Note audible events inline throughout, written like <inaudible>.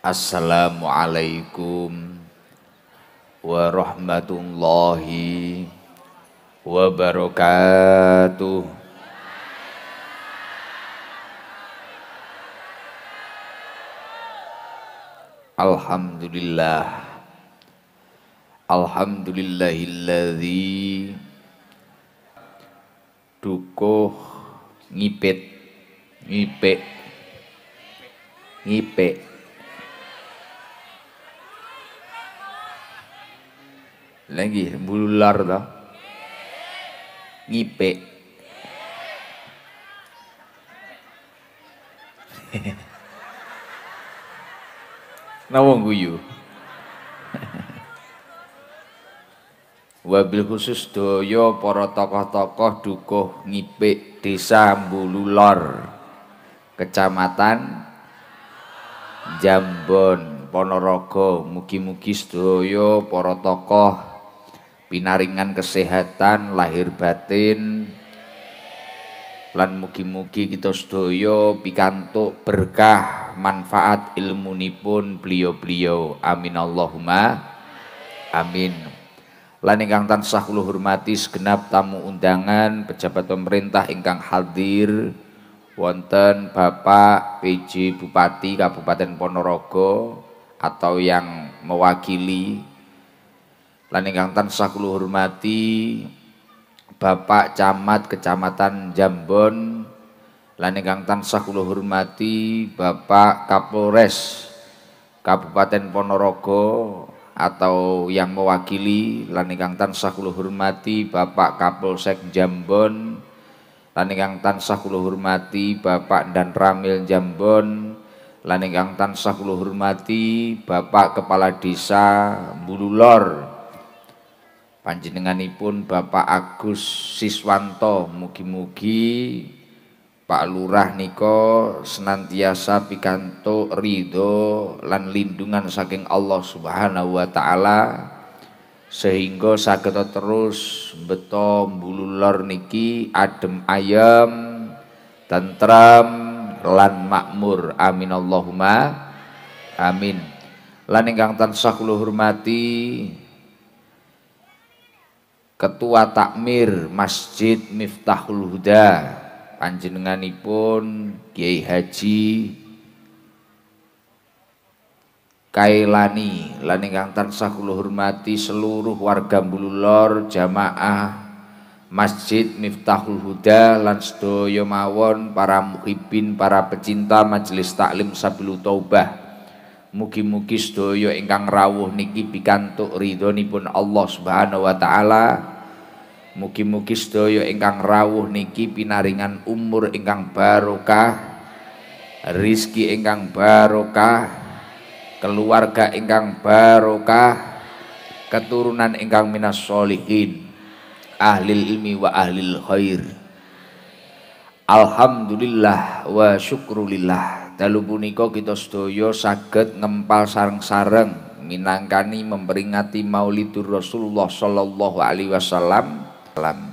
Assalamualaikum warahmatullahi wabarakatuh. Alhamdulillah. Alhamdulillahilladzi dukuh nipe nipe nipe. Lagi bulular tau. Ngipe. <laughs> Nawang guyu. <laughs> Wabil khusus doyo para tokoh-tokoh dukuh ngipik desa bulular kecamatan Jambon, Ponorogo. Mugi-mugi sedaya para tokoh pinaringan kesehatan lahir batin lan mugi-mugi kita sedaya pikantuk berkah manfaat ilmu nipun beliau-beliau amin Allahumma amin lan ingkang tansah kula hormati segenap tamu undangan pejabat pemerintah ingkang hadir wonten Bapak PJ Bupati Kabupaten Ponorogo atau yang mewakili Lan ingkang tansah kula hormati Bapak Camat Kecamatan Jambon lan ingkang tansah kula hormati Bapak Kapolres Kabupaten Ponorogo atau yang mewakili lan ingkang tansah kula hormati Bapak Kapolsek Jambon lan ingkang tansah kula hormati Bapak Dan Ramil Jambon lan ingkang tansah kula hormati Bapak Kepala Desa Bululor panjenenganipun Bapak Agus Siswanto mugi-mugi Pak Lurah niko senantiasa pikanto ridho lan lindungan saking Allah Subhanahu wa taala sehingga saged terus betom bululor niki adem ayem tentram lan makmur amin Allahumma amin lan ingkang tansah kula hormati Ketua Takmir Masjid Miftahul Huda panjenenganipun Kiai Haji Kailani lan ingkang tansah hormati seluruh warga Mbululor jamaah Masjid Miftahul Huda lan sedaya mawon para muhibin para pecinta majelis taklim Sabilu Taubah Mugi-mugi sedaya ingkang rawuh niki pikantuk ridhonipun Allah Subhanahu wa taala Mugi-mugi sedaya ingkang rawuh niki pinaringan umur ingkang barokah, rizki ingkang barokah, keluarga ingkang barokah, keturunan ingkang minas solihin, ahli ilmi wa ahli khair. Alhamdulillah wa syukrulillah. Dalu punika kita sedaya saged ngempal sareng-sareng minangkani memperingati Maulidur Rasulullah sallallahu alaihi wasallam alam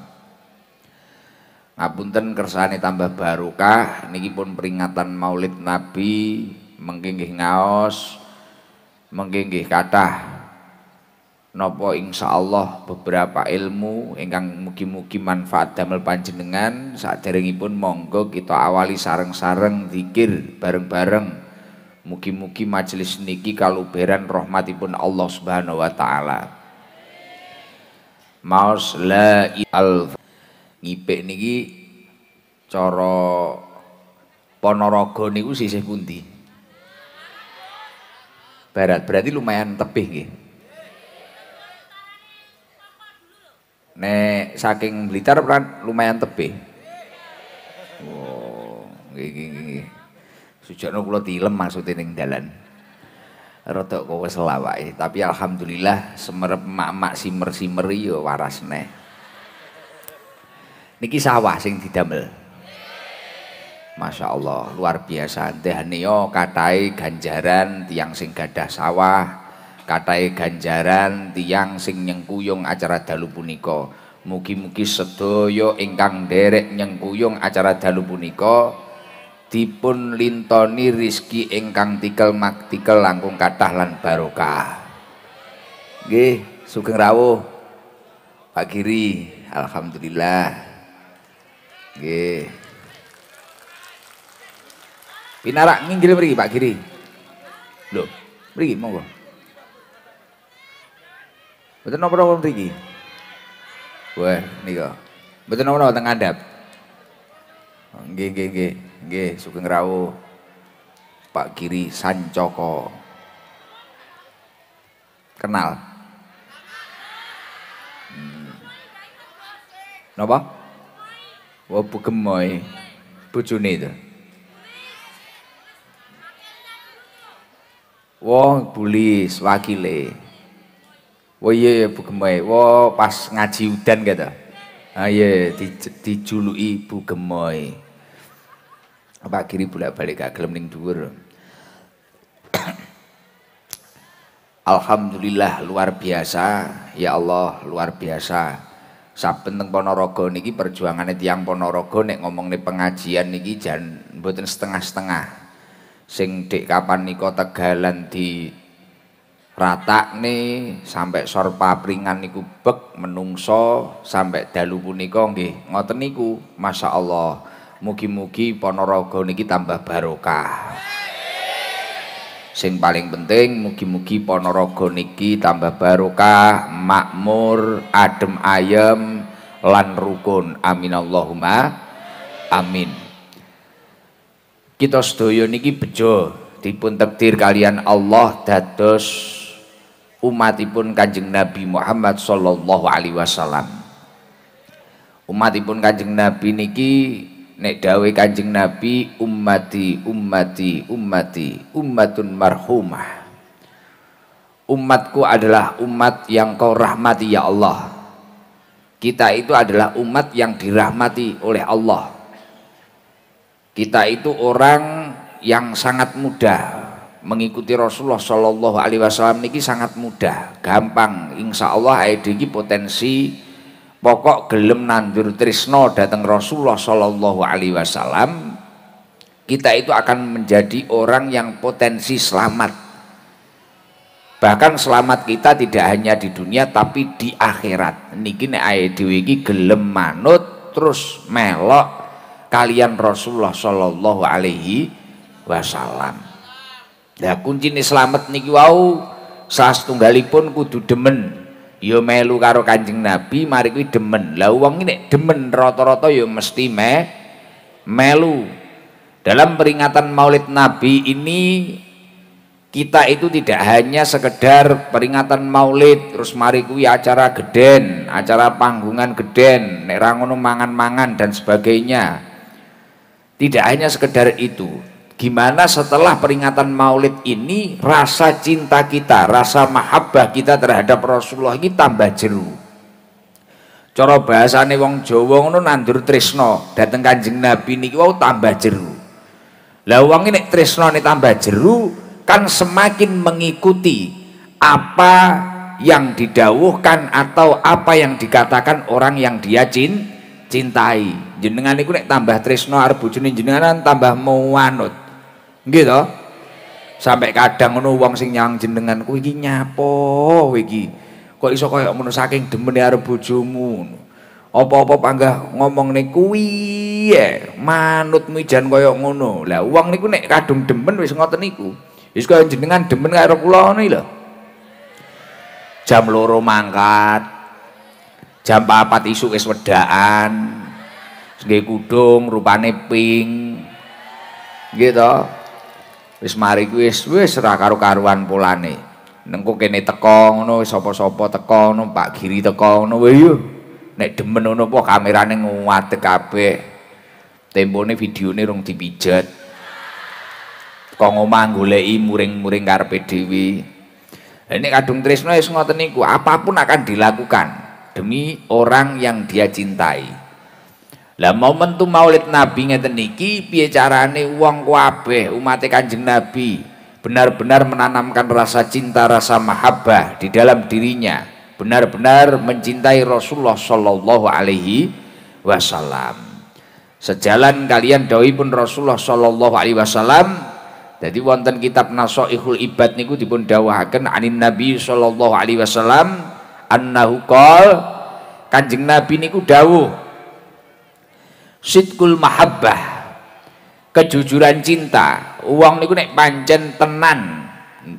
ngapunten kersane tambah barokah niki pun peringatan maulid nabi mengke nggih ngaos mengke nggih kathah napa insyaallah beberapa ilmu ingkang mugi-mugi manfaat damel panjenengan pun monggo kita awali sareng-sareng zikir bareng-bareng mugi-mugi majelis niki kaluberan rahmatipun Allah Subhanahu wa taala maos la al ngipik niki cara ponorogo niku sisih pundi barat berarti lumayan tebih nggih nek saking blitar kan lumayan tebih nggih oh, nggih sujono kula tilem maksude ning dalan rotok kowe selawai. tapi alhamdulillah semerep mak-mak simer-simer yo iya waras niki sawah sing didamel Masya Allah luar biasa neo katai ganjaran tiang sing gadah sawah katai ganjaran tiang sing nyengkuyung acara dalu punika mugi-mugi sedoyo ingkang derek nyengkuyung acara dalu punika dipun lintoni rizki ingkang tikel maktikel langkung kathah lan barokah. Nggih, sugeng rawuh. Pak Kiri, alhamdulillah. Nggih. Pinarak nginggil mriki Pak Giri. Lho, mriki monggo. Betul napa-napa mriki. Wah, nika. betul napa-napa teng adab. Nggih, nggih, nggih. Nggih, Sugeng Rawuh. Pak Giri Sancoko. Kenal? Hmm. Napa? Wo oh, gemoy Bojone to. Wo bulis wakile. Wo iya ya gemoy. Wo pas ngaji udan kata. Ah iya dijuluki gemoy. Pak kiri bolak-balik gak gelem ning dhuwur. Alhamdulillah luar biasa, ya Allah luar biasa. Saben teng Ponorogo niki perjuangane tiang Ponorogo nek ngomongne pengajian niki jan mboten setengah-setengah. Sing dek kapan niko tegalan di nih sampai sor papringan niku bek menungso sampai dalu punika nggih ngoten niku Allah. Mugi-mugi Ponorogo niki tambah barokah. Sing paling penting mugi-mugi Ponorogo niki tambah barokah, makmur, adem ayem lan rukun. Amin Allahumma amin. Kita sedaya niki bejo dipun tektir kalian Allah dados umatipun Kanjeng Nabi Muhammad sallallahu alaihi wasallam. Umatipun Kanjeng Nabi niki nek dawe kanjeng nabi ummati ummati ummati ummatun marhumah umatku adalah umat yang kau rahmati ya Allah kita itu adalah umat yang dirahmati oleh Allah kita itu orang yang sangat mudah mengikuti Rasulullah Shallallahu Alaihi Wasallam ini sangat mudah gampang insya Allah ada potensi pokok gelem nandur trisno datang Rasulullah Shallallahu Alaihi Wasallam kita itu akan menjadi orang yang potensi selamat bahkan selamat kita tidak hanya di dunia tapi di akhirat niki nek ae dhewe iki gelem manut terus melok kalian Rasulullah Shallallahu alaihi wasallam nah ini selamat niki wau salah kudu demen Yomelu ya melu karo Kanjeng Nabi mari kuwi demen. Lah wong ini demen rata-rata yo ya mesti me melu. Dalam peringatan Maulid Nabi ini kita itu tidak hanya sekedar peringatan maulid terus mari kuwi acara geden acara panggungan geden nek mangan-mangan dan sebagainya tidak hanya sekedar itu Gimana setelah peringatan maulid ini rasa cinta kita, rasa mahabbah kita terhadap Rasulullah ini tambah jeru. Cara bahasane wong Jawa ngono nandur trisno dateng Kanjeng Nabi niki wau tambah jeru. Lah wong trisno ini tambah jeru kan semakin mengikuti apa yang didawuhkan atau apa yang dikatakan orang yang dia cintai cintai jenengan itu nek tambah tresno arep bojone jenengan tambah muwanut Nggih to? Sampai kadang ngono uang sing nyang jenengan kuwi iki nyapa kowe iki. Kok iso kaya ngono saking demene arep bojomu. Apa-apa panggah ngomong nih kuwi ya manut jan kaya ngono. Lah uang niku nek kadung demen wis ngoten niku. Wis kaya jenengan demen karo kula ngono lho. Jam loro mangkat. Jam papat isuk wis wedaan. Nggih kudung rupane pink. gitu wis mari kuwi wis wis ora karo-karuan polane nengko kene teko ngono wis sapa-sapa teko ngono Pak Giri teko ngono wae iya. yo nek demen ngono apa kamerane nguwatek kabeh tembone videone rung dipijet kok omah goleki muring-muring karepe dhewe ini kadung tresno wis ngoten niku apapun akan dilakukan demi orang yang dia cintai lah momentum Maulid Nabi ngeten niki piye carane wong kabeh umat Kanjeng Nabi benar-benar menanamkan rasa cinta, rasa mahabbah di dalam dirinya, benar-benar mencintai Rasulullah sallallahu alaihi wasallam. Sejalan kalian dawuh pun Rasulullah sallallahu alaihi wasallam jadi wonten kitab Nasoihul Ibad niku dipun dawuhaken anin Nabi sallallahu alaihi wasallam annahu qol Kanjeng Nabi niku dawuh sidkul mahabbah kejujuran cinta uang niku nek pancen tenan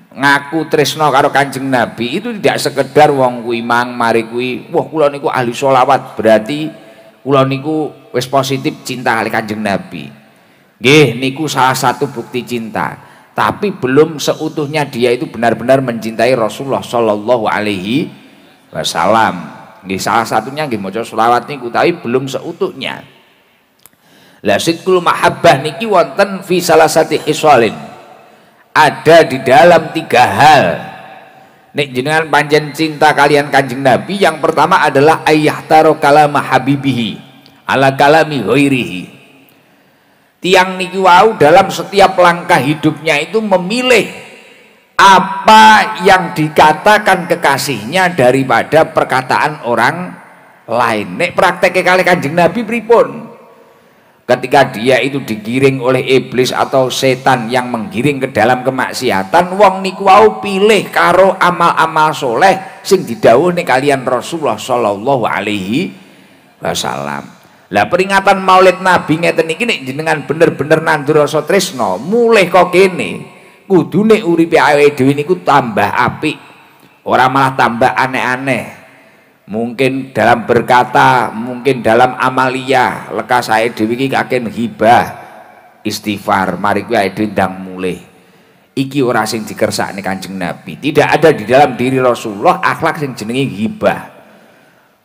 ngaku tresno karo kanjeng nabi itu tidak sekedar wong kuwi mang mari kuwi wah kula niku ahli sholawat berarti kula niku wis positif cinta kali kanjeng nabi nggih niku salah satu bukti cinta tapi belum seutuhnya dia itu benar-benar mencintai Rasulullah Shallallahu Alaihi Wasallam. Nggih salah satunya nggih maca selawat niku tapi belum seutuhnya. Lah sidkul mahabbah niki wonten fi salah satu hisalin. Ada di dalam tiga hal. Nek jenengan panjen cinta kalian kanjeng Nabi yang pertama adalah ayah taro kalama habibihi ala kalami ghairihi. Tiang niki wau dalam setiap langkah hidupnya itu memilih apa yang dikatakan kekasihnya daripada perkataan orang lain. Nek prakteknya kali kanjeng Nabi pripun? ketika dia itu digiring oleh iblis atau setan yang menggiring ke dalam kemaksiatan wong niku wau pilih karo amal-amal soleh sing nih kalian Rasulullah sallallahu alaihi wasallam lah peringatan Maulid Nabi ngeten iki nek jenengan bener-bener nandur rasa mulai mulih kok kene kudune uripe awake dhewe niku tambah apik ora malah tambah aneh-aneh mungkin dalam berkata, mungkin dalam amalia, lekas saya dewi kakek kaken hibah, istighfar, mari kuwi ae dendang mulai Iki ora sing dikersakne Kanjeng Nabi. Tidak ada di dalam diri Rasulullah akhlak sing jenenge hibah.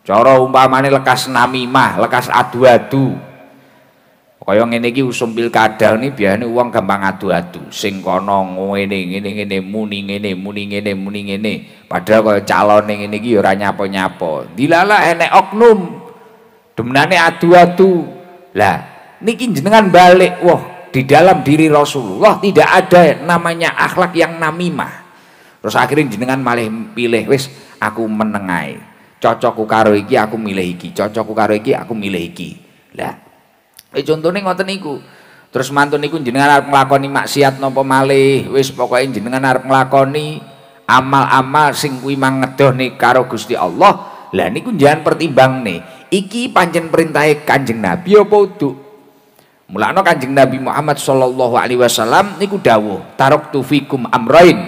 Coro umpamane lekas namimah, lekas adu-adu. Kaya ngene iki usum bil pilkada ni biasane uang gampang adu-adu. Sing kono ngene ngene ngene muni ngene muni ngene muni ngene. Padahal kaya calon ngene iki ya ora nyapa-nyapa. Dilala enek oknum. Demenane adu-adu. Lah, niki jenengan balik. Wah, di dalam diri Rasulullah tidak ada namanya akhlak yang namimah. Terus akhirnya jenengan malah pilih wis aku menengai. Cocokku karo iki aku milih iki, cocokku karo iki aku milih iki. Lah, Eh nih ngoten niku. Terus mantun niku jenengan arep nglakoni maksiat nopo malih, wis pokoke jenengan arep nglakoni amal-amal sing kuwi nih karo Gusti Allah. Lah niku jangan pertimbang nih. Iki panjen perintahe Kanjeng Nabi apa uduk? Mulane Kanjeng Nabi Muhammad sallallahu alaihi wasallam niku dawuh, Tarok fikum amrain.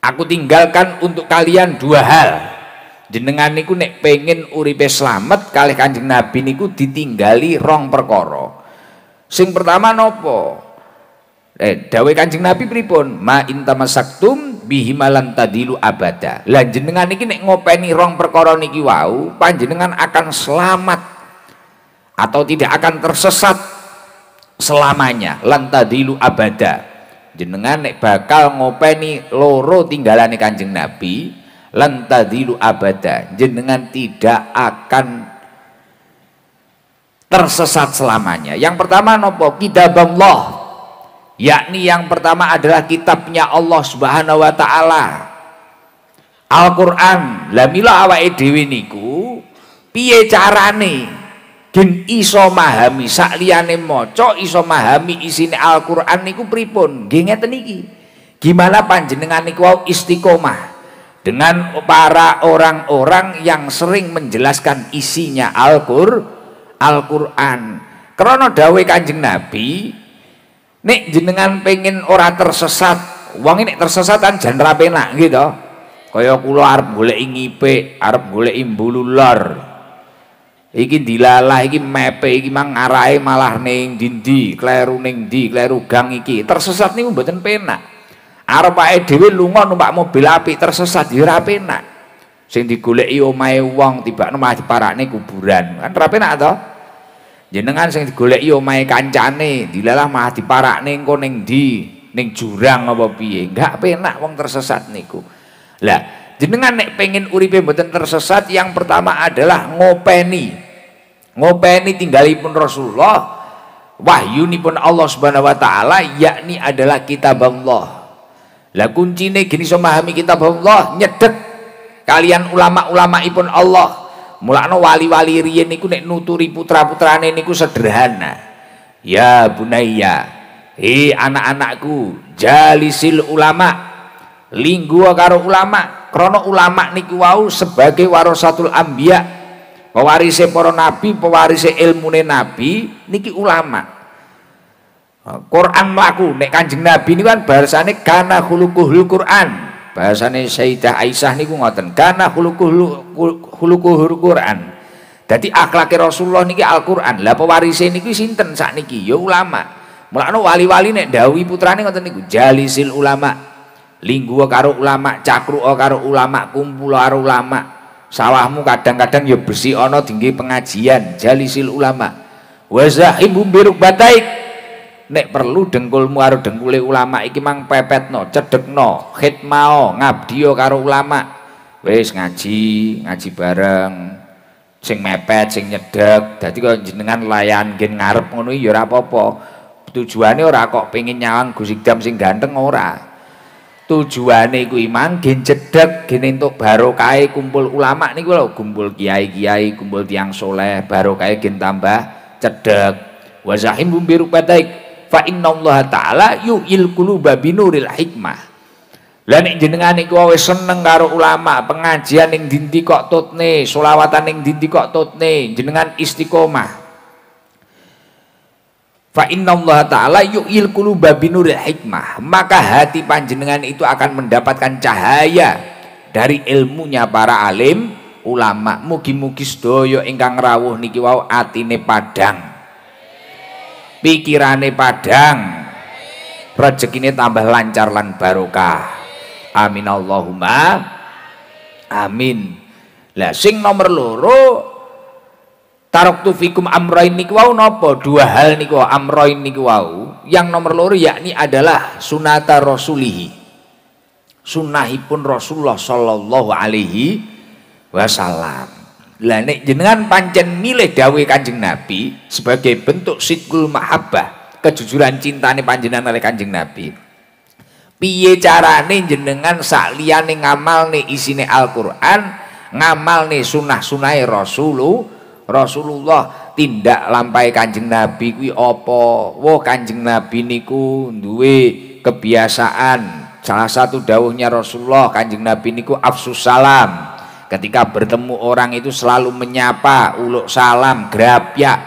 Aku tinggalkan untuk kalian dua hal jenengan niku nek pengen uripe selamat kali Kanjeng Nabi niku ditinggali rong perkoro. Sing pertama nopo? Eh, dawe Kanjeng Nabi pripun? Ma intama saktum bihimalan tadilu abada. lan jenengan niki nek ngopeni rong perkoro niki wau, panjenengan akan selamat atau tidak akan tersesat selamanya tadilu abada jenengan nek bakal ngopeni loro tinggalane kanjeng nabi lantadilu abada jenengan tidak akan tersesat selamanya yang pertama nopo Allah yakni yang pertama adalah kitabnya Allah subhanahu wa ta'ala Al-Quran lamila awa edewi niku piye carane jen iso mahami sakliane moco iso mahami isine Al-Quran niku pripun gengeten niki gimana panjenengan niku istiqomah dengan para orang-orang yang sering menjelaskan isinya Al-Qur Al-Qur'an. Krana Kanjeng Nabi, nek jenengan pengen orang tersesat, wong ini tersesat jan ra penak gitu, koyo Kaya kula arep golek ngipe, arep golek imbululor, lor. Iki dilalah iki mepe iki mang arahe malah ning dindi, kleru ning ndi, kleru gang iki. Tersesat niku mboten penak. Arab awake dhewe lunga numpak mobil api tersesat ya ora penak. Sing digoleki omahe wong tibakno malah diparane kuburan. Kan Rapenak penak to? Jenengan sing digoleki omahe kancane, dilalah malah diparane engko neng di neng jurang apa piye? Enggak penak wong tersesat niku. Lah, jenengan nek pengen uripe mboten tersesat yang pertama adalah ngopeni. Ngopeni tinggalipun Rasulullah wahyunipun Allah Subhanahu wa taala yakni adalah kitab Allah lah kuncine gini so memahami kitab Allah nyedek kalian ulama-ulama ipun Allah mulakno wali-wali riyen niku nek nuturi putra-putrane niku sederhana ya bunaya hi anak-anakku jalisil ulama lingguwa karo ulama krono ulama niku wau sebagai warasatul ambiya pewaris para nabi pewaris ilmune nabi niki ulama Ah, Quran mlaku nek Kanjeng Nabi ini kan bahasane karena khuluquhul Quran. Bahasane Sayyidah Aisyah niku ngoten, karena khuluquhul khuluquhul Quran. Jadi akhlaknya Rasulullah niki Al-Qur'an. Lah pewarise niki sinten niki Ya ulama. Mulane wali-wali nek dawi putrane ngoten niku, jalisil ulama. lingguo karo ulama, cakruka karo ulama, kumpul karo ulama. salahmu kadang-kadang ya bersih ono tinggi pengajian, jalisil ulama. ibu zahibum bataik nek perlu dengkulmu harus dengkule ulama iki mang no cedekno khidmao ngabdiyo karo ulama wes ngaji ngaji bareng sing mepet sing nyedek jadi kalau jenengan layan gen ngarep ngono ya ora apa-apa ora kok pengen nyawang gusik jam sing ganteng ora tujuane iku iman gen cedek gen baru kai kumpul ulama nih lho kumpul kiai-kiai kumpul tiang soleh kai gen tambah cedek wazahim bumbiru padaik fa innallaha taala yu'il quluba binuril hikmah lah nek jenengan iku wis seneng karo ulama, pengajian ning dinti kok tutne, selawatan ning dinti kok tutne, jenengan istiqomah. Fa Allah taala yu'il quluba binuril hikmah, maka hati panjenengan itu akan mendapatkan cahaya dari ilmunya para alim ulama. Mugi-mugi sedaya ingkang rawuh niki wau atine padhang pikirane padang rezekine tambah lancar lan barokah amin Allahumma amin lah sing nomor loro tarok fikum amroin niku wau nopo dua hal niku amroin niku wau yang nomor loro yakni adalah sunata rasulihi sunnahipun rasulullah sallallahu alaihi wasallam lah nek jenengan pancen milih dawe Kanjeng Nabi sebagai bentuk sikul mahabbah, kejujuran cintane panjenengan oleh Kanjeng Nabi. Piye carane jenengan sak liyane ngamalne isine Al-Qur'an, ngamalne sunah-sunahe Rasulullah, Rasulullah tindak lampai Kanjeng Nabi kuwi apa? Wo Kanjeng Nabi niku duwe kebiasaan. Salah satu dawuhnya Rasulullah Kanjeng Nabi niku afsus salam ketika bertemu orang itu selalu menyapa uluk salam grapya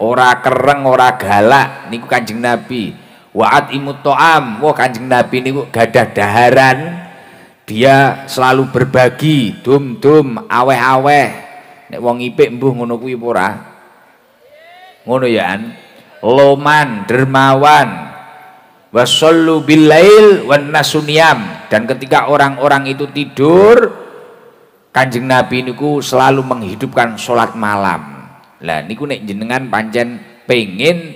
ora kereng ora galak niku kanjeng nabi waat imut to'am wah kanjeng nabi niku gadah daharan dia selalu berbagi dum dum aweh aweh nek wong ipe mbuh ngono kuwi ora ngono ya an loman dermawan wasallu bilail wan nasuniyam dan ketika orang-orang itu tidur Kanjeng Nabi niku selalu menghidupkan sholat malam. Lah niku nek jenengan panjen pengin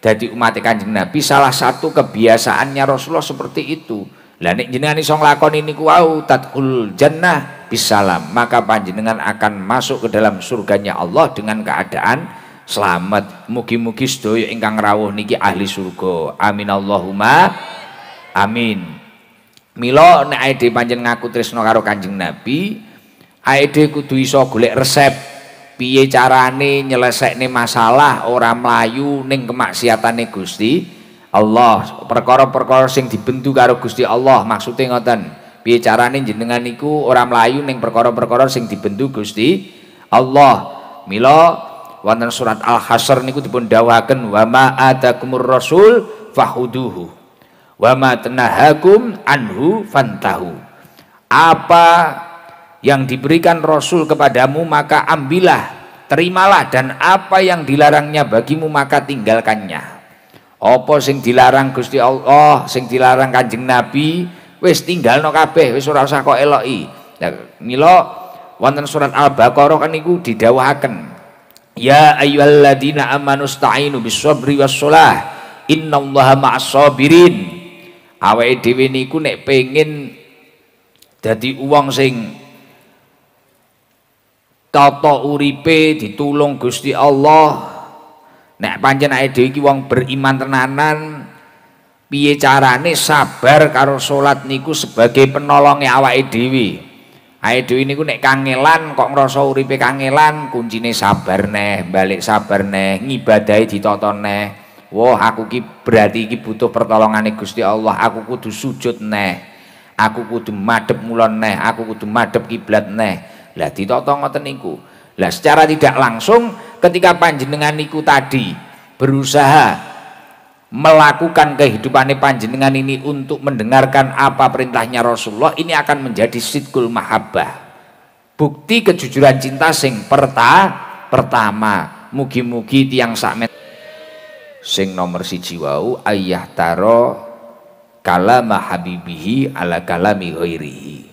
jadi umat Kanjeng Nabi salah satu kebiasaannya Rasulullah seperti itu. Lah nek jenengan iso nglakoni niku wau tadkhul jannah bisalam, maka panjenengan akan masuk ke dalam surganya Allah dengan keadaan selamat. Mugi-mugi sedaya ingkang rawuh niki ahli surga. Amin Allahumma. Amin. Milo nek ae Panjen ngaku tresno karo Kanjeng Nabi, AED kudu iso golek resep piye carane nyelesekne masalah orang melayu ning kemaksiatane Gusti Allah perkara-perkara sing dibentuk karo Gusti Allah maksudnya ngoten piye carane jenengan niku ora Melayu ning perkara-perkara sing dibentuk Gusti Allah mila wonten surat Al-Hasyr niku dipun dawuhaken wa ma atakumur rasul fahuduhu wa ma tanahakum anhu fantahu apa yang diberikan Rasul kepadamu maka ambillah terimalah dan apa yang dilarangnya bagimu maka tinggalkannya apa sing dilarang Gusti Allah sing dilarang Kanjeng Nabi wis no kabeh wis ora usah kok eloki nah, mila wonten surat Al-Baqarah kan niku didhawuhaken ya ayyuhalladzina amanu sta'inu bis-sabri innallaha ma'as sabirin awake dhewe niku nek pengin dadi uang sing Tata uripe ditulung Gusti Allah. Nek pancen awake dhewe iki wong beriman tenanan, piye carane sabar karo salat niku sebagai penolonge awake dhewe. Awake dhewe niku nek kangelan kok ngrasa uripe kangelan, kuncine sabar neh, balik sabar neh, ngibadahi ditata neh. Wah, aku ki berarti iki butuh pertolongane Gusti Allah. Aku kudu sujud neh. Aku kudu madep mulon neh, aku kudu madep kiblat neh. Lah ditotong ngoten niku. Lah secara tidak langsung ketika panjenengan niku tadi berusaha melakukan kehidupannya panjenengan ini untuk mendengarkan apa perintahnya Rasulullah ini akan menjadi sidkul mahabbah bukti kejujuran cinta sing perta pertama mugi-mugi tiang sakmet sing nomor si jiwau ayah taro kalama habibihi ala kalami hoirihi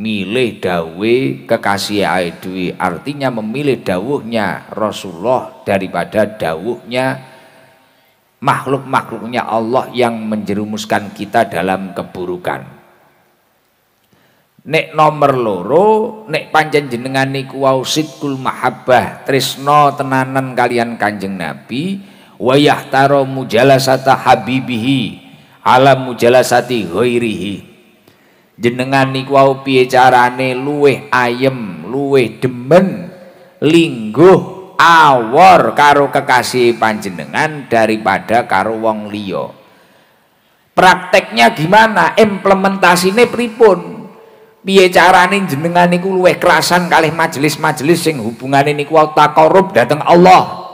milih dawe kekasih aidwi artinya memilih dawuhnya Rasulullah daripada dawuhnya makhluk-makhluknya Allah yang menjerumuskan kita dalam keburukan nek nomor loro nek panjen jenengan niku wau sidkul mahabbah tresno tenanan kalian kanjeng nabi wayah taro mujalasata habibihi ala mujalasati ghairihi jenengan niku wau piye carane luweh ayem luweh demen lingguh awor karo kekasih panjenengan daripada karo wong liya prakteknya gimana Implementasine pripun piye carane jenengan niku luwe kerasan kalih majelis-majelis sing hubungane niku wau takarub dateng Allah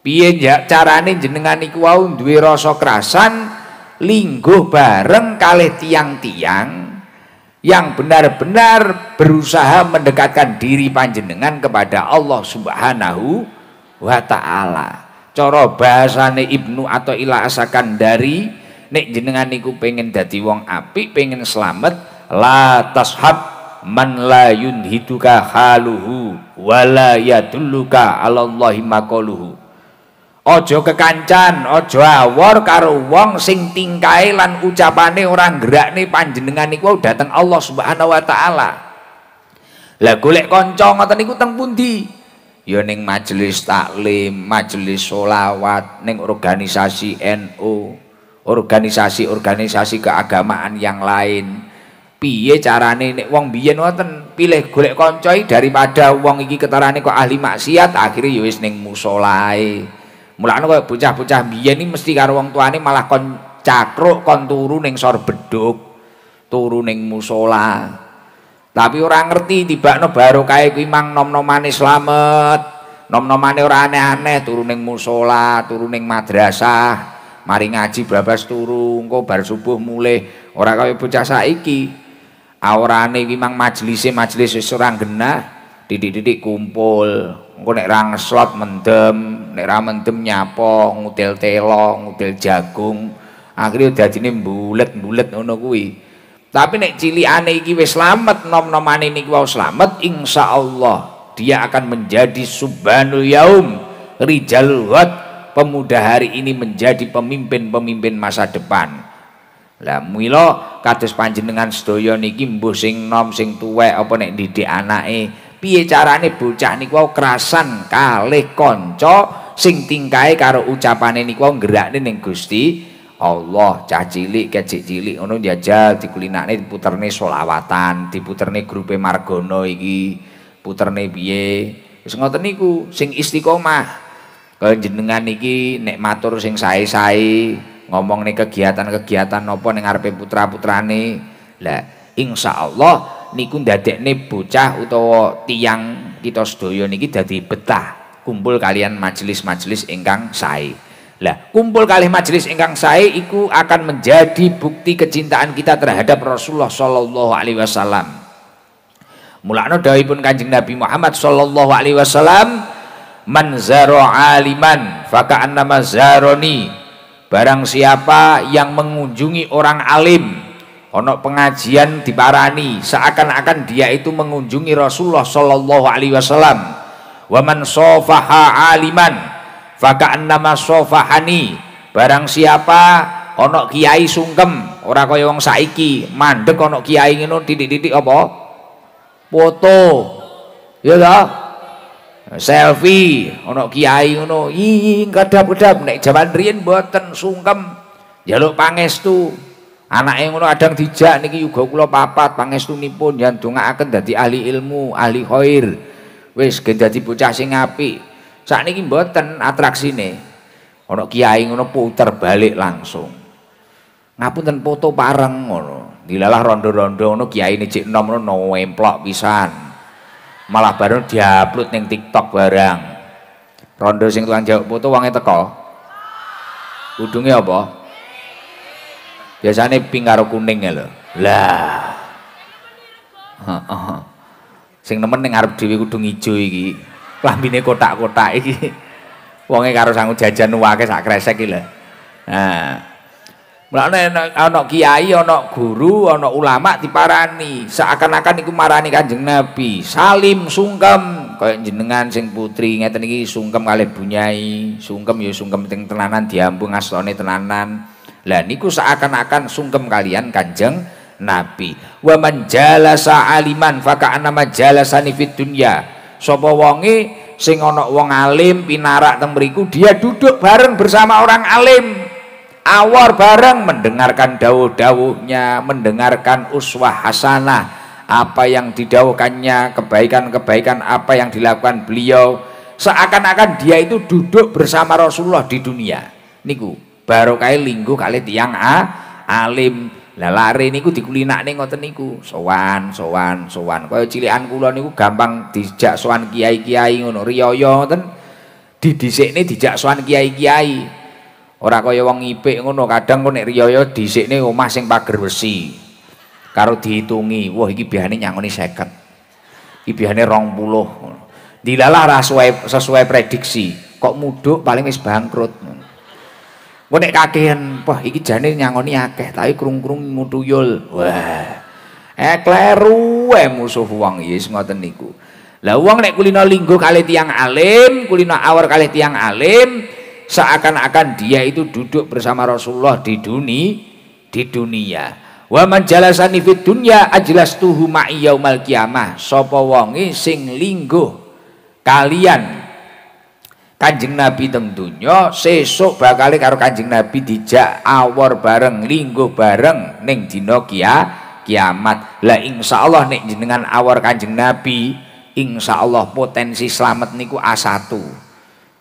piye carane jenengan niku wau duwe rasa kerasan lingguh bareng kali tiang-tiang yang benar-benar berusaha mendekatkan diri panjenengan kepada Allah Subhanahu wa taala. Cara bahasane Ibnu atau Ila asakan dari nek jenengan niku pengen dadi wong apik, pengen selamat, la tashab man la yunhituka haluhu wala yadulluka alallahi maqaluhu. Ojo kekancan, ojo awor karo wong sing tingkai lan ucapane orang gerak nih panjenengan niku dateng Allah Subhanahu wa taala. Lah golek kanca ngoten niku teng pundi? Ya ning majelis taklim, majelis solawat, ning organisasi NU, organisasi-organisasi keagamaan yang lain. Piye carane nek wong biyen ngoten pilih golek kanca daripada wong iki ketarane kok ahli maksiat akhirnya ya wis ning musolae mulane kaya bocah-bocah biyen iki mesti karo wong tuane malah kon cakruk kon turu ning sor beduk turu ning musola, tapi orang ngerti baru barokah kuwi mang nom-nomane selamat, nom-nomane ora aneh-aneh turu ning musola turu ning madrasah mari ngaji babas turu engko bar subuh mulai orang kaya bocah saiki aurane ah, iki mang majelise majelis wis ora genah didik-didik kumpul engko nek rang slot mendem nek ra mendem nyapo ngutil telo ngutil jagung akhirnya dadine mbulet-mbulet ngono kuwi tapi nek cilikane iki wis slamet nom-nomane niki wae slamet insyaallah dia akan menjadi subhanul yaum rijal ghad pemuda hari ini menjadi pemimpin-pemimpin masa depan lah milo kados panjenengan sedaya niki mbuh sing nom sing tuwek apa nek didik anake piye carane bocah niku wau kerasan kalih kanca sing tingkae karo ucapane niku wau gerakne ning Gusti Allah cah cilik kecik cilik ono jajal dikulinakne diputerne solawatan diputerne grupe margono iki puterne biye wis ngoten niku sing istiqomah kalau jenengan iki nek matur sing sae-sae ngomong nih kegiatan-kegiatan nopo ning arepe putra-putrane lah Allah niku dadek nih bocah utawa tiang kita sedoyo niki dadi betah kumpul kalian majelis-majelis ingkang sae. Lah, kumpul kali majelis ingkang sae iku akan menjadi bukti kecintaan kita terhadap Rasulullah sallallahu alaihi wasallam. Mulakno dawuhipun Kanjeng Nabi Muhammad sallallahu alaihi wasallam, "Man zaro aliman faka'annama zaroni." Barang siapa yang mengunjungi orang alim, onok pengajian di Barani seakan-akan dia itu mengunjungi Rasulullah Shallallahu Alaihi Wasallam waman sofaha aliman fakaan nama sofahani barang siapa onok kiai sungkem orang kaya wong saiki mandek onok kiai ngono titik-titik apa foto ya selfie onok kiai ngono ih kedap-kedap nek jaman riyen mboten sungkem jaluk pangestu anak Anake ngono adang dijak niki juga kula papat pangestunipun yen dongaaken dadi ahli ilmu, ahli khair. Wis gen dadi bocah sing apik. Sakniki mboten atraksine. Ana kiai ngono puter balik langsung. Ngapunten foto pareng ngono. Dilalah rondo-rondo ngono kiai cek nom ngono nemplok pisan. Malah baru diupload ning TikTok barang. Rondo sing tukang jawab foto wangi teko. Udunge apa? biasanya pink karo kuning ya, lho lah sing nemen yang arep dewi kudu ijo iki klambine kotak-kotak iki wonge karo sanggup jajan wake sak kresek iki lho nah Mulane ana kiai, ana guru, ana ulama diparani, seakan-akan iku marani Kanjeng Nabi, salim sungkem kaya jenengan sing putri ngeten iki sungkem kalih bunyai, sungkem ya sungkem teng tenanan diambung astane tenanan. Lah niku seakan-akan sungkem kalian Kanjeng Nabi. Wa man jalasa aliman faka'anna majalasani fid dunya. Sapa wonge sing ana wong alim pinarak teng mriku dia duduk bareng bersama orang alim. Awar bareng mendengarkan dawuh-dawuhnya, mendengarkan uswah hasanah, apa yang didaukannya, kebaikan-kebaikan apa yang dilakukan beliau. Seakan-akan dia itu duduk bersama Rasulullah di dunia. Niku Baru kaya linggu kali tiang ah, alim. Lah ku niku nih ngoten niku, sowan, sowan, sowan. Kaya cilian kula niku gampang dijak soan kiai-kiai ngono, riyaya ngoten. nih dijak soan kiai-kiai. Ora kaya wong ipik ngono, kadang kok nek ya disik nih omah sing pager bersih Karo dihitungi, wah iki biyane nyangoni seket Iki rong buloh Dilalah sesuai, sesuai prediksi. Kok muduk paling wis bangkrut. Engko nek kakehan, wah iki jane nyangoni akeh, tapi krung-krung mutuyul. Wah. Eh kleru eh musuh wong yes ngoten niku. Lah wong nek kulino linggo kali tiang alim, kulino awar kali tiang alim, seakan-akan dia itu duduk bersama Rasulullah di dunia di dunia. Wa man jalasani fid dunya ajlastuhu ma'i kiamah. Sapa wonge sing linggo kalian Kanjeng Nabi teng dunya sesuk bakal karo Kanjeng Nabi dijak awor bareng linggo bareng ning dina kia kiamat. Lah insyaallah nek jenengan awor Kanjeng Nabi, insyaallah potensi selamat niku A1.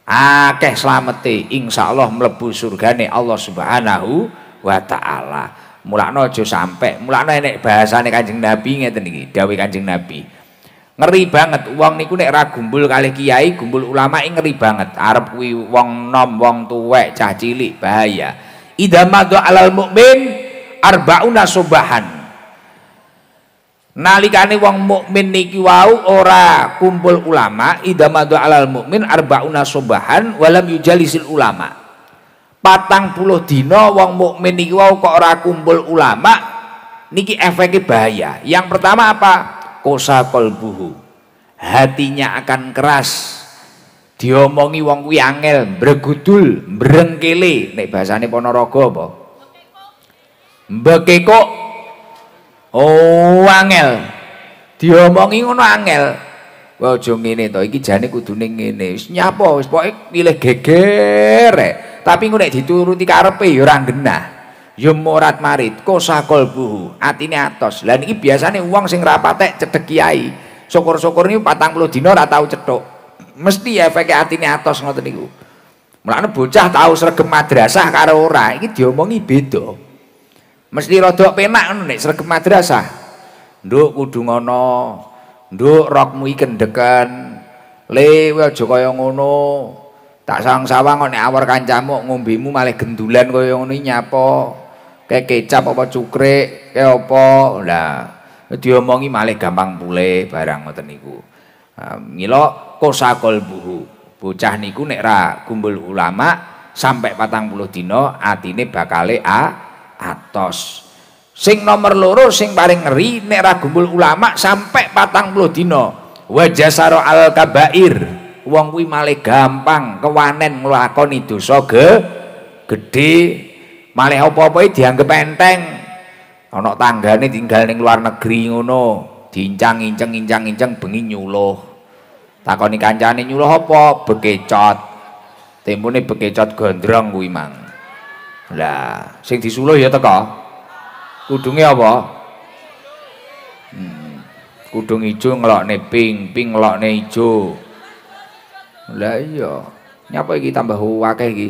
Akeh slamete insyaallah mlebu surgane Allah Subhanahu wa taala. Mulakno aja sampe, mulakno enek bahasane Kanjeng Nabi ngeten iki, dawuh Kanjeng Nabi ngeri banget uang niku nek ra gumpul kali kiai gumpul ulama ini ngeri banget arep kuwi wong nom wong tuwek cah cilik bahaya idamadu alal mukmin arbauna subahan nalikane wong mukmin niki wau ora kumpul ulama idamadu alal mukmin arbauna sobahan walam yujalisil ulama patang puluh dino wong mukmin niki wau kok ora kumpul ulama niki efeknya bahaya yang pertama apa kosa kolbuhu hatinya akan keras diomongi wong kuwi angel bregudul brengkele nek bahasane Ponorogo apa mbekeko oh angel diomongi ngono angel Wah aja ngene to, iki jane kudune ngene. Wis nyapa wis pokoke pilih geger. Tapi engko nek dituruti karepe ya ora genah yumurat ya marit kosa kolbuhu atine atos lah biasa biasane uang sing rapatek cedek kiai syukur-syukur ini patang puluh dino ora tau cetok mesti atini atine atos ngoten niku mulane bocah tau sregep madrasah karo ora iki diomongi beda mesti rada penak ngono nek sregep madrasah nduk kudu ngono nduk rokmu iki kendeken le aja kaya ngono tak sang sawang nek awar kancamu ngombemu malah gendulan kaya ngono nyapa kayak kecap apa cukre kayak apa lah diomongi malah gampang pule barang ngoten niku ehm, ngilok kosakol buhu bocah niku nek ra kumpul ulama sampai patang puluh dino atine bakale a atos sing nomor loro sing paling ngeri nek ra kumpul ulama sampai patang puluh dino wajasaro al kabair wong kuwi malah gampang kewanen nglakoni dosa ge gede. Malah apa-apa dianggap enteng. tangga ini tinggal di luar negeri ngono, diincang incang incang inceng bengi nyuluh. Takoni kancane nyuluh apa? Bekecot. Tempone bekecot gondrong kuwi, Mang. Lah, sing disuluh ya teko. Kudunge apa? Hmm. Kudung ijo ngelokne ping ngelok ngelokne ijo. Lah iya. Nyapa iki tambah akeh iki?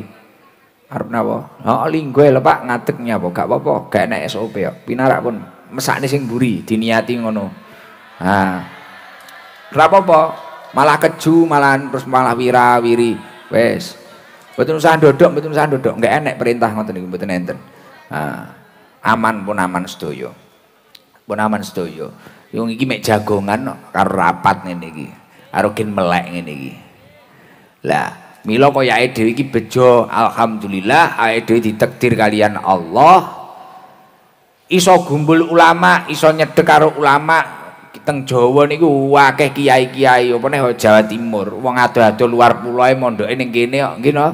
Arep napa? Ha linggoe lho Pak ngadegnya apa gak apa-apa, gak enak SOP ya. Pinarak pun mesakne sing buri diniati ngono. Ha. Ora apa-apa, malah keju malah terus malah wira-wiri. Wes. Mboten usah ndodok, mboten usah ndodok, gak enek perintah ngoten niku betul nenten Ha. Aman pun aman sedoyo. Pun aman sedoyo. yang iki mek jagongan karo rapat ngene iki. Karo melek ngene iki. Lah, Mila kaya dhewe iki bejo alhamdulillah ae dhewe ditakdir kalian Allah. Iso gumpul ulama, iso nyedek karo ulama. Teng Jawa niku akeh kiai-kiai apa neh Jawa Timur. Wong ado-ado luar pulau, e mondoke ning kene kok nggih no.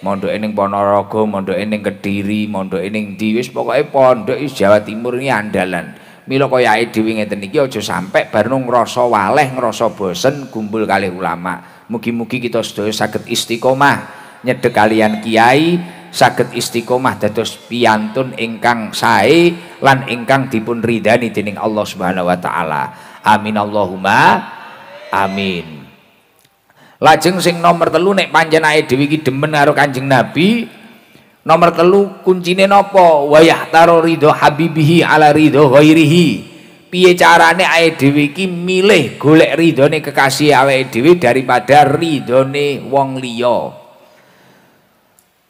Mondoke ning Ponorogo, mondoke ning Kediri, mondoke ning ndi wis pokoke pondok Jawa Timur ini andalan. Mila kaya dhewe ngeten iki aja sampe bar ngrasa waleh, ngrasa bosen gumpul kali ulama. Mugi-mugi kita sedaya sakit istiqomah nyedek kalian kiai sakit istiqomah dados piantun ingkang sae lan ingkang dipun ridani dening Allah Subhanahu wa taala. Amin Allahumma amin. Lajeng sing nomor telu nek panjenengan dhewe iki demen karo Kanjeng Nabi, Nomor telu kuncine nopo wayah taro ridho habibihi ala ridho ghairihi piye carane awake dhewe iki milih golek ridhone kekasih awake dhewe daripada ridhone wong liya.